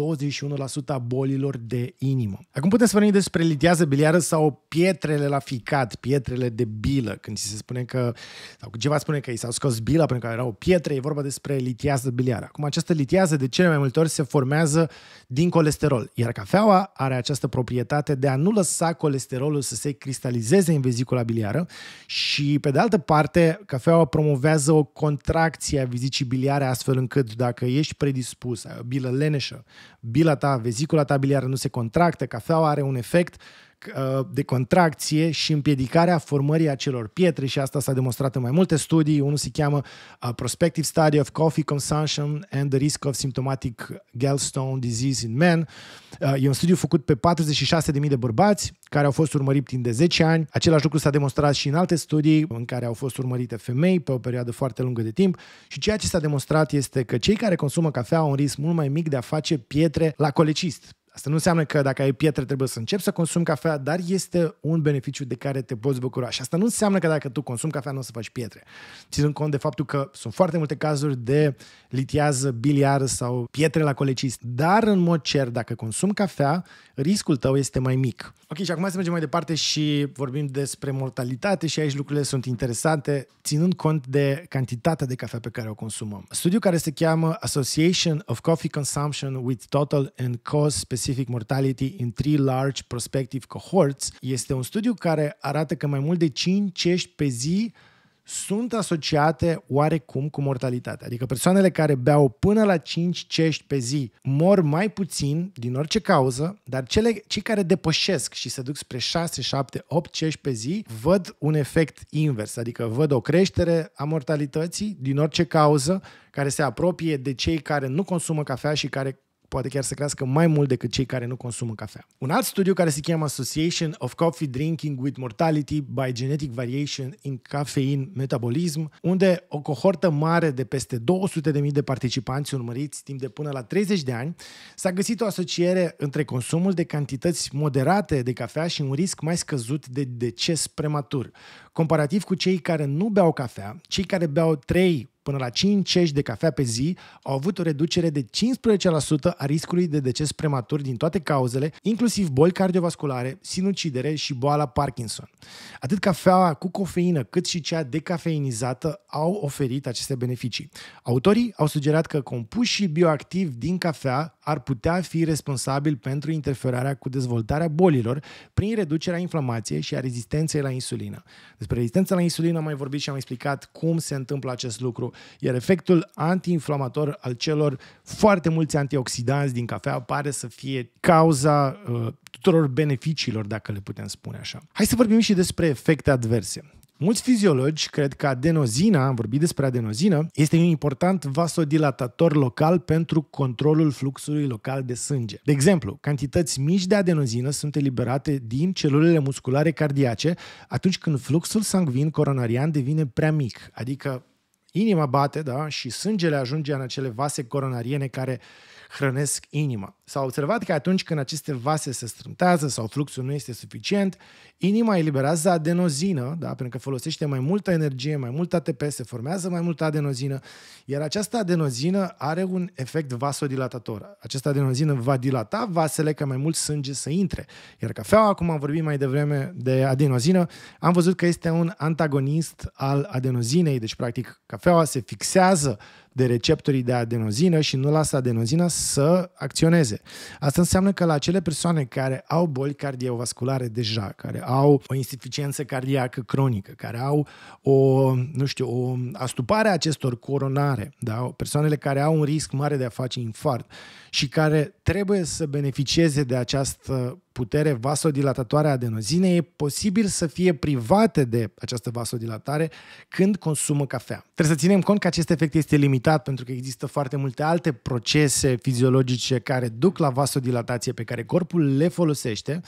a bolilor de inimă. Acum putem să vorbim despre litiază biliară sau pietrele la ficat, pietrele de bilă, când se spune că, sau ceva spune că i s-au scos bila pentru că erau pietre, e vorba despre litiază biliară. Acum această litiază de cele mai multe ori se formează din colesterol, iar cafeaua are această proprietate de a nu lăsa colesterolul să se cristalizeze în vezicula biliară și, pe de altă parte, cafeaua promovează o contracție a vizicii biliare astfel încât dacă ești predispus, ai o bilă leneșă, bila ta, vezicula ta biliară nu se contractă, cafeaua are un efect Uh, de contracție și împiedicarea formării acelor pietre și asta s-a demonstrat în mai multe studii. Unul se cheamă uh, Prospective Study of Coffee Consumption and the Risk of Symptomatic Gallstone Disease in Men. Uh, e un studiu făcut pe 46.000 de bărbați care au fost urmăriți timp de 10 ani. Același lucru s-a demonstrat și în alte studii în care au fost urmărite femei pe o perioadă foarte lungă de timp și ceea ce s-a demonstrat este că cei care consumă cafea au un risc mult mai mic de a face pietre la colecist, Asta nu înseamnă că dacă ai pietre trebuie să începi să consumi cafea, dar este un beneficiu de care te poți bucura. Și asta nu înseamnă că dacă tu consumi cafea nu o să faci pietre. Ținând cont de faptul că sunt foarte multe cazuri de litiază biliară sau pietre la colecist. Dar în mod cer, dacă consumi cafea, riscul tău este mai mic. Ok, și acum să mergem mai departe și vorbim despre mortalitate și aici lucrurile sunt interesante, ținând cont de cantitatea de cafea pe care o consumăm. Studiul care se cheamă Association of Coffee Consumption with Total and Cost Specific Mortality in Three Large Prospective Cohorts este un studiu care arată că mai mult de 5 cești pe zi sunt asociate oarecum cu mortalitatea. Adică persoanele care beau până la 5 cești pe zi mor mai puțin din orice cauză, dar cele, cei care depășesc și se duc spre 6, 7, 8 cești pe zi văd un efect invers, adică văd o creștere a mortalității din orice cauză care se apropie de cei care nu consumă cafea și care poate chiar să crească mai mult decât cei care nu consumă cafea. Un alt studiu care se cheamă Association of Coffee Drinking with Mortality by Genetic Variation in Caffeine Metabolism, unde o cohortă mare de peste 200.000 de participanți urmăriți timp de până la 30 de ani, s-a găsit o asociere între consumul de cantități moderate de cafea și un risc mai scăzut de deces prematur. Comparativ cu cei care nu beau cafea, cei care beau 3 până la 5 cești de cafea pe zi au avut o reducere de 15% a riscului de deces prematur din toate cauzele, inclusiv boli cardiovasculare, sinucidere și boala Parkinson. Atât cafeaua cu cofeină cât și cea decafeinizată au oferit aceste beneficii. Autorii au sugerat că compușii bioactivi din cafea ar putea fi responsabili pentru interferarea cu dezvoltarea bolilor prin reducerea inflamației și a rezistenței la insulină. Despre despre rezistența la insulină am mai vorbit și am explicat cum se întâmplă acest lucru, iar efectul antiinflamator al celor foarte mulți antioxidanți din cafea pare să fie cauza uh, tuturor beneficiilor, dacă le putem spune așa. Hai să vorbim și despre efecte adverse. Mulți fiziologi cred că adenozina, am vorbit despre adenozină, este un important vasodilatator local pentru controlul fluxului local de sânge. De exemplu, cantități mici de adenozină sunt eliberate din celulele musculare cardiace atunci când fluxul sanguin coronarian devine prea mic, adică inima bate da, și sângele ajunge în acele vase coronariene care uh, hrănesc inima. S-a observat că atunci când aceste vase se strântează sau fluxul nu este suficient, inima eliberează adenozină, da? pentru că folosește mai multă energie, mai mult ATP, se formează mai multă adenozină, iar această adenozină are un efect vasodilatator. Această adenozină va dilata vasele ca mai mult sânge să intre. Iar cafeaua, cum am vorbit mai devreme de adenozină, am văzut că este un antagonist al adenozinei, deci practic cafeaua se fixează de receptorii de adenozină și nu lasă adenozina să acționeze. Asta înseamnă că la acele persoane care au boli cardiovasculare deja, care au o insuficiență cardiacă cronică, care au o, nu știu, o astupare a acestor coronare, da? persoanele care au un risc mare de a face infarct și care trebuie să beneficieze de această putere vasodilatatoare a adenozinei, e posibil să fie private de această vasodilatare când consumă cafea. Trebuie să ținem cont că acest efect este limitat pentru că există foarte multe alte procese fiziologice care duc la vasodilatație pe care corpul le folosește,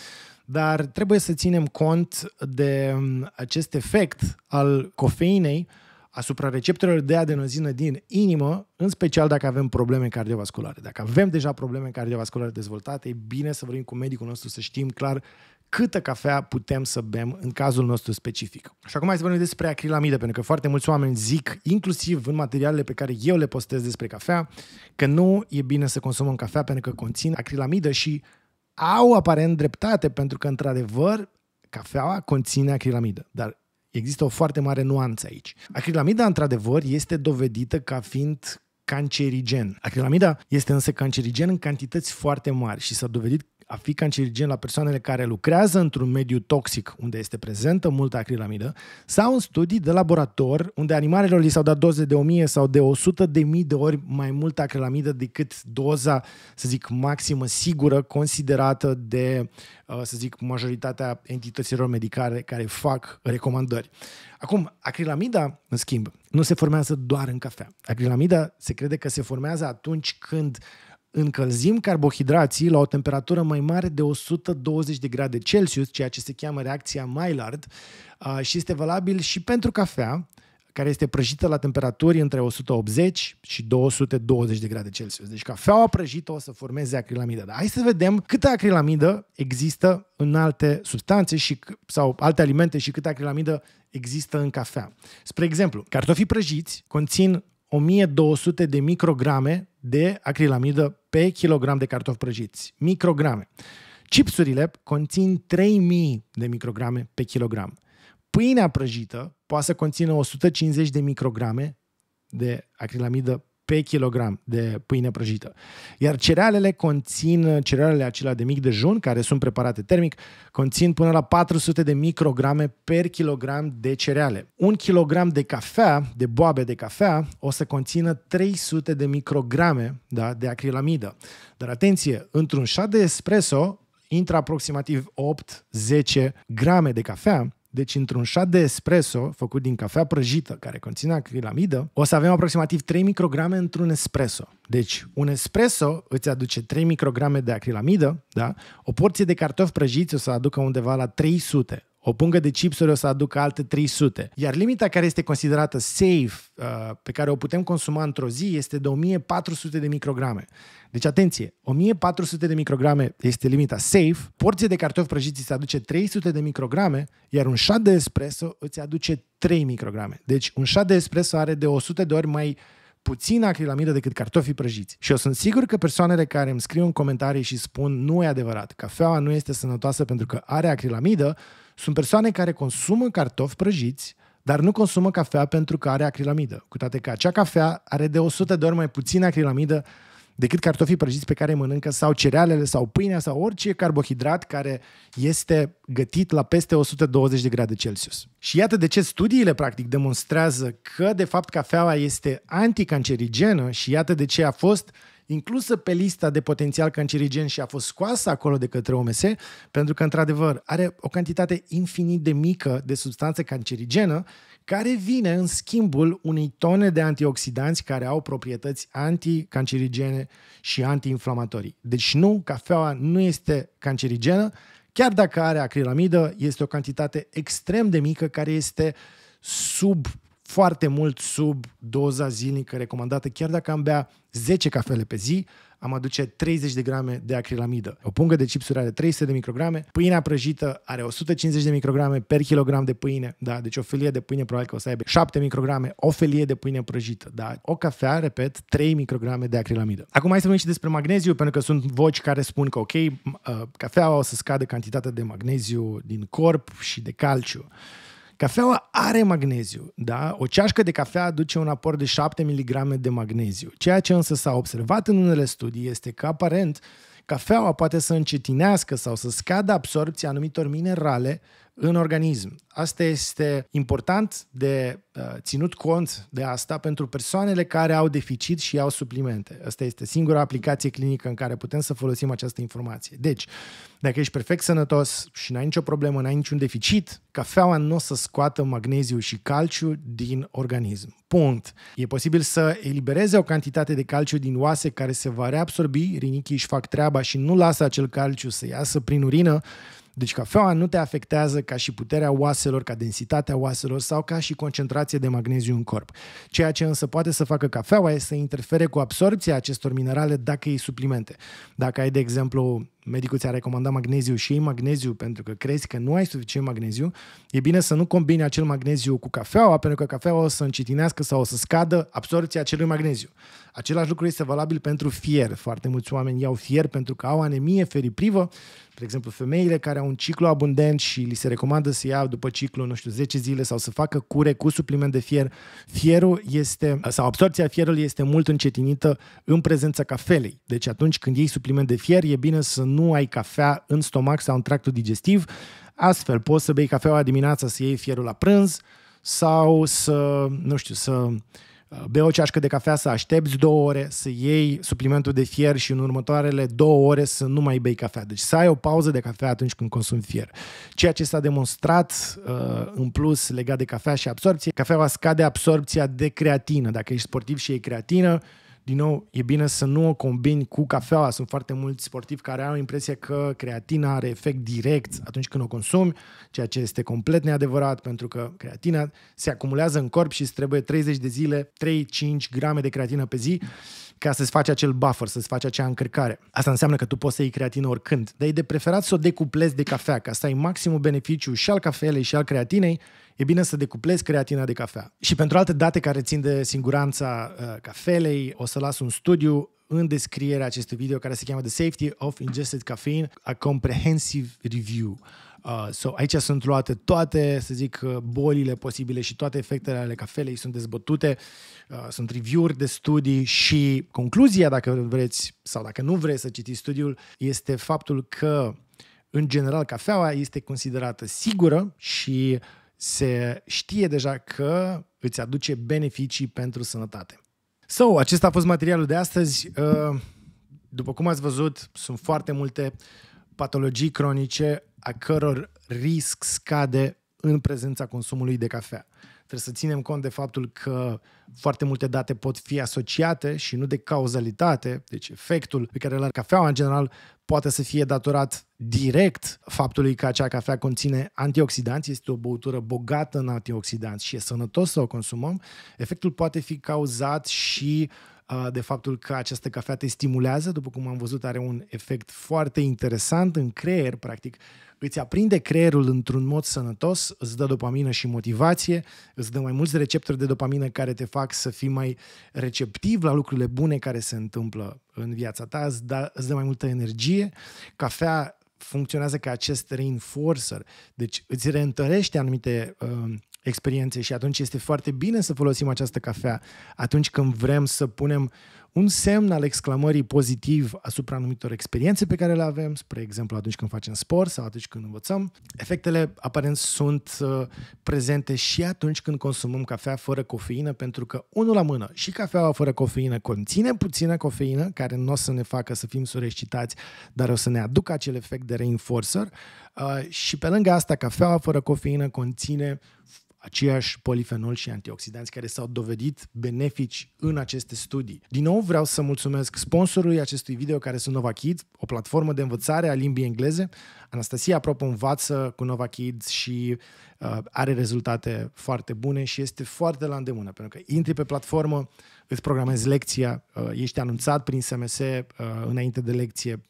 dar trebuie să ținem cont de mm, acest efect al cofeinei asupra receptorilor de adenozină din inimă, în special dacă avem probleme cardiovasculare. Dacă avem deja probleme cardiovasculare dezvoltate, e bine să vorbim cu medicul nostru să știm clar câtă cafea putem să bem în cazul nostru specific. Și acum hai să vorbim despre acrilamide, pentru că foarte mulți oameni zic, inclusiv în materialele pe care eu le postez despre cafea, că nu e bine să consumăm cafea pentru că conține acrilamidă și au aparent dreptate, pentru că, într-adevăr, cafeaua conține acrilamidă. Dar Există o foarte mare nuanță aici. Acrilamida, într-adevăr, este dovedită ca fiind cancerigen. Acrilamida este însă cancerigen în cantități foarte mari și s-a dovedit a fi cancerigen la persoanele care lucrează într-un mediu toxic unde este prezentă multă acrilamidă sau în studii de laborator unde animalelor li s-au dat doze de 1000 sau de 100 de mii de ori mai multă acrilamidă decât doza, să zic, maximă sigură considerată de, uh, să zic, majoritatea entităților medicale care fac recomandări. Acum, acrilamida, în schimb, nu se formează doar în cafea. Acrilamida se crede că se formează atunci când uh, încălzim carbohidrații la o temperatură mai mare de 120 de grade Celsius, ceea ce se cheamă reacția Maillard, uh, și este valabil și pentru cafea, care este prăjită la temperaturi între 180 și 220 de grade Celsius. Deci cafeaua prăjită o să formeze acrilamidă. Dar hai să vedem câtă acrilamidă există în alte substanțe și, sau alte alimente și câtă acrilamidă există în cafea. Spre exemplu, cartofii prăjiți conțin 1200 de micrograme de acrilamidă pe kilogram de cartofi prăjiți. Micrograme. Chipsurile conțin 3000 de micrograme pe kilogram. Pâinea prăjită poate să conțină 150 de micrograme de acrilamidă pe kilogram de pâine prăjită. Iar cerealele conțin, cerealele acelea de mic dejun, care sunt preparate termic, conțin până la 400 de micrograme per kilogram de cereale. Un kilogram de cafea, de boabe de cafea, o să conțină 300 de micrograme da, de acrilamidă. Dar atenție, într-un șat de espresso intră aproximativ 8-10 grame de cafea, deci, într-un shot de espresso făcut din cafea prăjită, care conține acrilamidă, o să avem aproximativ 3 micrograme într-un espresso. Deci, un espresso îți aduce 3 micrograme de acrilamidă, da? o porție de cartofi prăjiți o să aducă undeva la 300 o pungă de chipsuri o să aducă alte 300. Iar limita care este considerată safe, uh, pe care o putem consuma într-o zi, este de 1400 de micrograme. Deci atenție, 1400 de micrograme este limita safe, porție de cartofi prăjiți îți aduce 300 de micrograme, iar un shot de espresso îți aduce 3 micrograme. Deci un shot de espresso are de 100 de ori mai puțin acrilamidă decât cartofii prăjiți. Și eu sunt sigur că persoanele care îmi scriu în comentarii și spun nu e adevărat, cafeaua nu este sănătoasă pentru că are acrilamidă, sunt persoane care consumă cartofi prăjiți, dar nu consumă cafea pentru că are acrilamidă. Cu toate că acea cafea are de 100 de ori mai puțină acrilamidă decât cartofii prăjiți pe care îi mănâncă sau cerealele sau pâinea sau orice carbohidrat care este gătit la peste 120 de grade Celsius. Și iată de ce studiile practic demonstrează că de fapt cafeaua este anticancerigenă și iată de ce a fost uh, inclusă pe lista de potențial cancerigen și a fost scoasă acolo de către OMS, pentru că, într-adevăr, are o cantitate infinit de mică de substanță cancerigenă, care vine în schimbul unei tone de antioxidanți care au proprietăți anticancerigene și antiinflamatorii. Deci nu, cafeaua nu este cancerigenă, chiar dacă are acrilamidă, este o cantitate extrem de mică care este sub foarte mult sub doza zilnică recomandată, chiar dacă am bea 10 cafele pe zi, am aduce 30 de grame de acrilamidă. O pungă de chipsuri are 300 de micrograme, pâinea prăjită are 150 de micrograme per kilogram de pâine, da, deci o felie de pâine probabil că o să aibă 7 micrograme, o felie de pâine prăjită, da, o cafea, repet, 3 micrograme de acrilamidă. Acum hai să vorbim și despre magneziu, pentru că sunt voci care spun că, ok, uh, cafeaua o să scadă cantitatea de magneziu din corp și de calciu. Cafeaua are magneziu, da? O ceașcă de cafea aduce un aport de 7 mg de magneziu. Ceea ce însă s-a observat în unele studii este că aparent cafeaua poate să încetinească sau să scadă absorpția anumitor minerale în organism. Asta este important de uh, ținut cont de asta pentru persoanele care au deficit și au suplimente. Asta este singura aplicație clinică în care putem să folosim această informație. Deci, dacă ești perfect sănătos și n-ai nicio problemă, n-ai niciun deficit, cafeaua nu o să scoată magneziu și calciu din organism. Punct. E posibil să elibereze o cantitate de calciu din oase care se va reabsorbi, rinichii își fac treaba și nu lasă acel calciu să iasă prin urină, deci cafeaua nu te afectează ca și puterea oaselor, ca densitatea oaselor sau ca și concentrație de magneziu în corp. Ceea ce însă poate să facă cafeaua este să interfere cu absorpția acestor minerale dacă ei suplimente. Dacă ai, de exemplu, medicul ți-a recomandat magneziu și iei magneziu pentru că crezi că nu ai suficient magneziu, e bine să nu combini acel magneziu cu cafeaua, pentru că cafeaua o să încetinească sau o să scadă absorpția acelui magneziu. Același lucru este valabil pentru fier. Foarte mulți oameni iau fier pentru că au anemie feriprivă, de exemplu femeile care au un ciclu abundent și li se recomandă să ia după ciclu, nu știu, 10 zile sau să facă cure cu supliment de fier, fierul este, sau absorpția fierului este mult încetinită în prezența cafelei. Deci atunci când iei supliment de fier, e bine să nu ai cafea în stomac sau în tractul digestiv. Astfel, poți să bei cafeaua dimineața, să iei fierul la prânz sau să, nu știu, să uh, bei o ceașcă de cafea, să aștepți două ore, să iei suplimentul de fier și în următoarele două ore să nu mai bei cafea. Deci să ai o pauză de cafea atunci când consumi fier. Ceea ce s-a demonstrat uh, în plus legat de cafea și absorpție, cafeaua scade absorpția de creatină. Dacă ești sportiv și e creatină, din nou, e bine să nu o combini cu cafeaua. Sunt foarte mulți sportivi care au impresia că creatina are efect direct atunci când o consumi, ceea ce este complet neadevărat, pentru că creatina se acumulează în corp și îți trebuie 30 de zile, 3-5 grame de creatină pe zi ca să-ți faci acel buffer, să-ți faci acea încărcare. Asta înseamnă că tu poți să iei creatină oricând, dar e de preferat să o decuplezi de cafea, ca să ai maximul beneficiu și al cafelei și al creatinei e bine să decuplezi creatina de cafea. Și pentru alte date care țin de siguranța uh, cafelei, o să las un studiu în descrierea acestui video care se cheamă The Safety of Ingested Caffeine, a Comprehensive Review. Uh, so, aici sunt luate toate, să zic, uh, bolile posibile și toate efectele ale cafelei sunt dezbătute, uh, sunt review-uri de studii și concluzia, dacă vreți sau dacă nu vreți să citiți studiul, este faptul că în general, cafeaua este considerată sigură și se știe deja că îți aduce beneficii pentru sănătate. So, acesta a fost materialul de astăzi. Uh, după cum ați văzut, sunt foarte multe patologii cronice a căror risc scade în prezența consumului de cafea. Trebuie să ținem cont de faptul că foarte multe date pot fi asociate și nu de cauzalitate, deci efectul pe care îl are cafeaua în general poate să fie datorat direct faptului că acea cafea conține antioxidanți, este o băutură bogată în antioxidanți și e sănătos să o consumăm, efectul poate fi cauzat și de faptul că această cafea te stimulează, după cum am văzut, are un efect foarte interesant în creier, practic. Îți aprinde creierul într-un mod sănătos, îți dă dopamină și motivație, îți dă mai mulți receptori de dopamină care te fac să fii mai receptiv la lucrurile bune care se întâmplă în viața ta, îți dă, da, îți dă mai multă energie. Cafea funcționează ca acest reinforcer, deci îți reîntărește anumite uh, experiențe și atunci este foarte bine să folosim această cafea atunci când vrem să punem un semn al exclamării pozitiv asupra anumitor experiențe pe care le avem, spre exemplu atunci când facem sport sau atunci când învățăm. Efectele aparent sunt uh, prezente și atunci când consumăm cafea fără cofeină, pentru că, unul la mână, și cafeaua fără cofeină conține puțină cofeină, care nu o să ne facă să fim sureșcitați, dar o să ne aducă acel efect de reinforcer. Uh, și pe lângă asta, cafeaua fără cofeină conține aceiași polifenol și antioxidanți care s-au dovedit benefici în aceste studii. Din nou vreau să mulțumesc sponsorului acestui video care sunt NovaKid, o platformă de învățare a limbii engleze. Anastasia, apropo, învață cu NovaKid și uh, are rezultate foarte bune și este foarte la îndemână, pentru că intri pe platformă, îți programezi lecția, uh, ești anunțat prin SMS uh, înainte de lecție,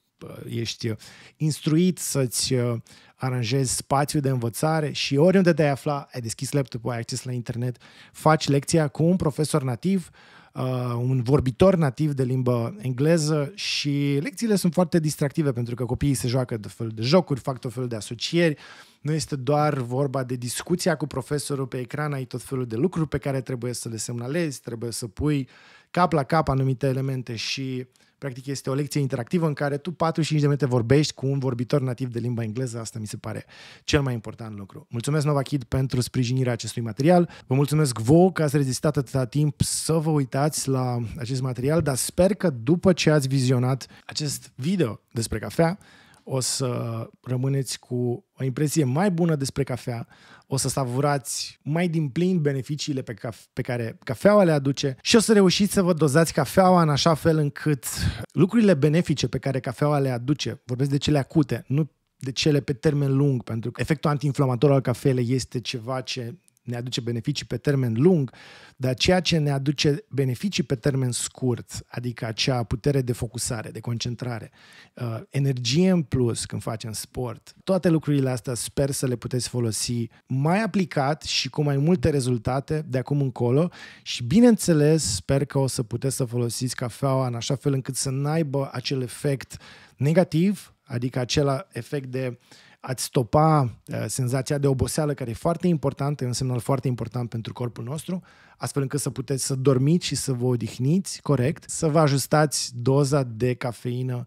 ești uh, instruit să-ți uh, aranjezi spațiu de învățare și oriunde te-ai afla, ai deschis laptopul, ai acces la internet, faci lecția cu un profesor nativ, uh, un vorbitor nativ de limbă engleză și lecțiile sunt foarte distractive pentru că copiii se joacă de fel de jocuri, fac tot felul de asocieri, nu este doar vorba de discuția cu profesorul pe ecran, ai tot felul de lucruri pe care trebuie să le semnalezi, trebuie să pui cap la cap anumite elemente și uh, Practic este o lecție interactivă în care tu 45 de minute vorbești cu un vorbitor nativ de limba engleză. Asta mi se pare cel mai important lucru. Mulțumesc NovaKid pentru sprijinirea acestui material. Vă mulțumesc vouă că ați rezistat atâta timp să vă uitați la acest material, dar sper că după ce ați vizionat acest video despre cafea, o să rămâneți cu o impresie mai bună despre cafea, o să savurați mai din plin beneficiile pe, caf- pe care cafeaua le aduce și o să reușiți să vă dozați cafeaua în așa fel încât lucrurile benefice pe care cafeaua le aduce, vorbesc de cele acute, nu de cele pe termen lung, pentru că efectul antiinflamator al cafelei este ceva ce ne aduce beneficii pe termen lung, dar ceea ce ne aduce beneficii pe termen scurt, adică acea putere de focusare, de concentrare, uh, energie în plus când facem sport, toate lucrurile astea sper să le puteți folosi mai aplicat și cu mai multe rezultate de acum încolo și bineînțeles sper că o să puteți să folosiți cafeaua în așa fel încât să n-aibă acel efect negativ, adică acela efect de ați stopa uh, senzația de oboseală, care e foarte importantă, e un semnal foarte important pentru corpul nostru, astfel încât să puteți să dormiți și să vă odihniți corect, să vă ajustați doza de cafeină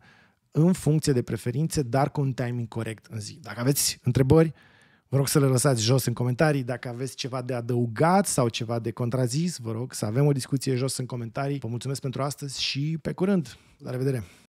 în funcție de preferințe, dar cu un timing corect în zi. Dacă aveți întrebări, vă rog să le lăsați jos în comentarii. Dacă aveți ceva de adăugat sau ceva de contrazis, vă rog să avem o discuție jos în comentarii. Vă mulțumesc pentru astăzi și pe curând. La revedere!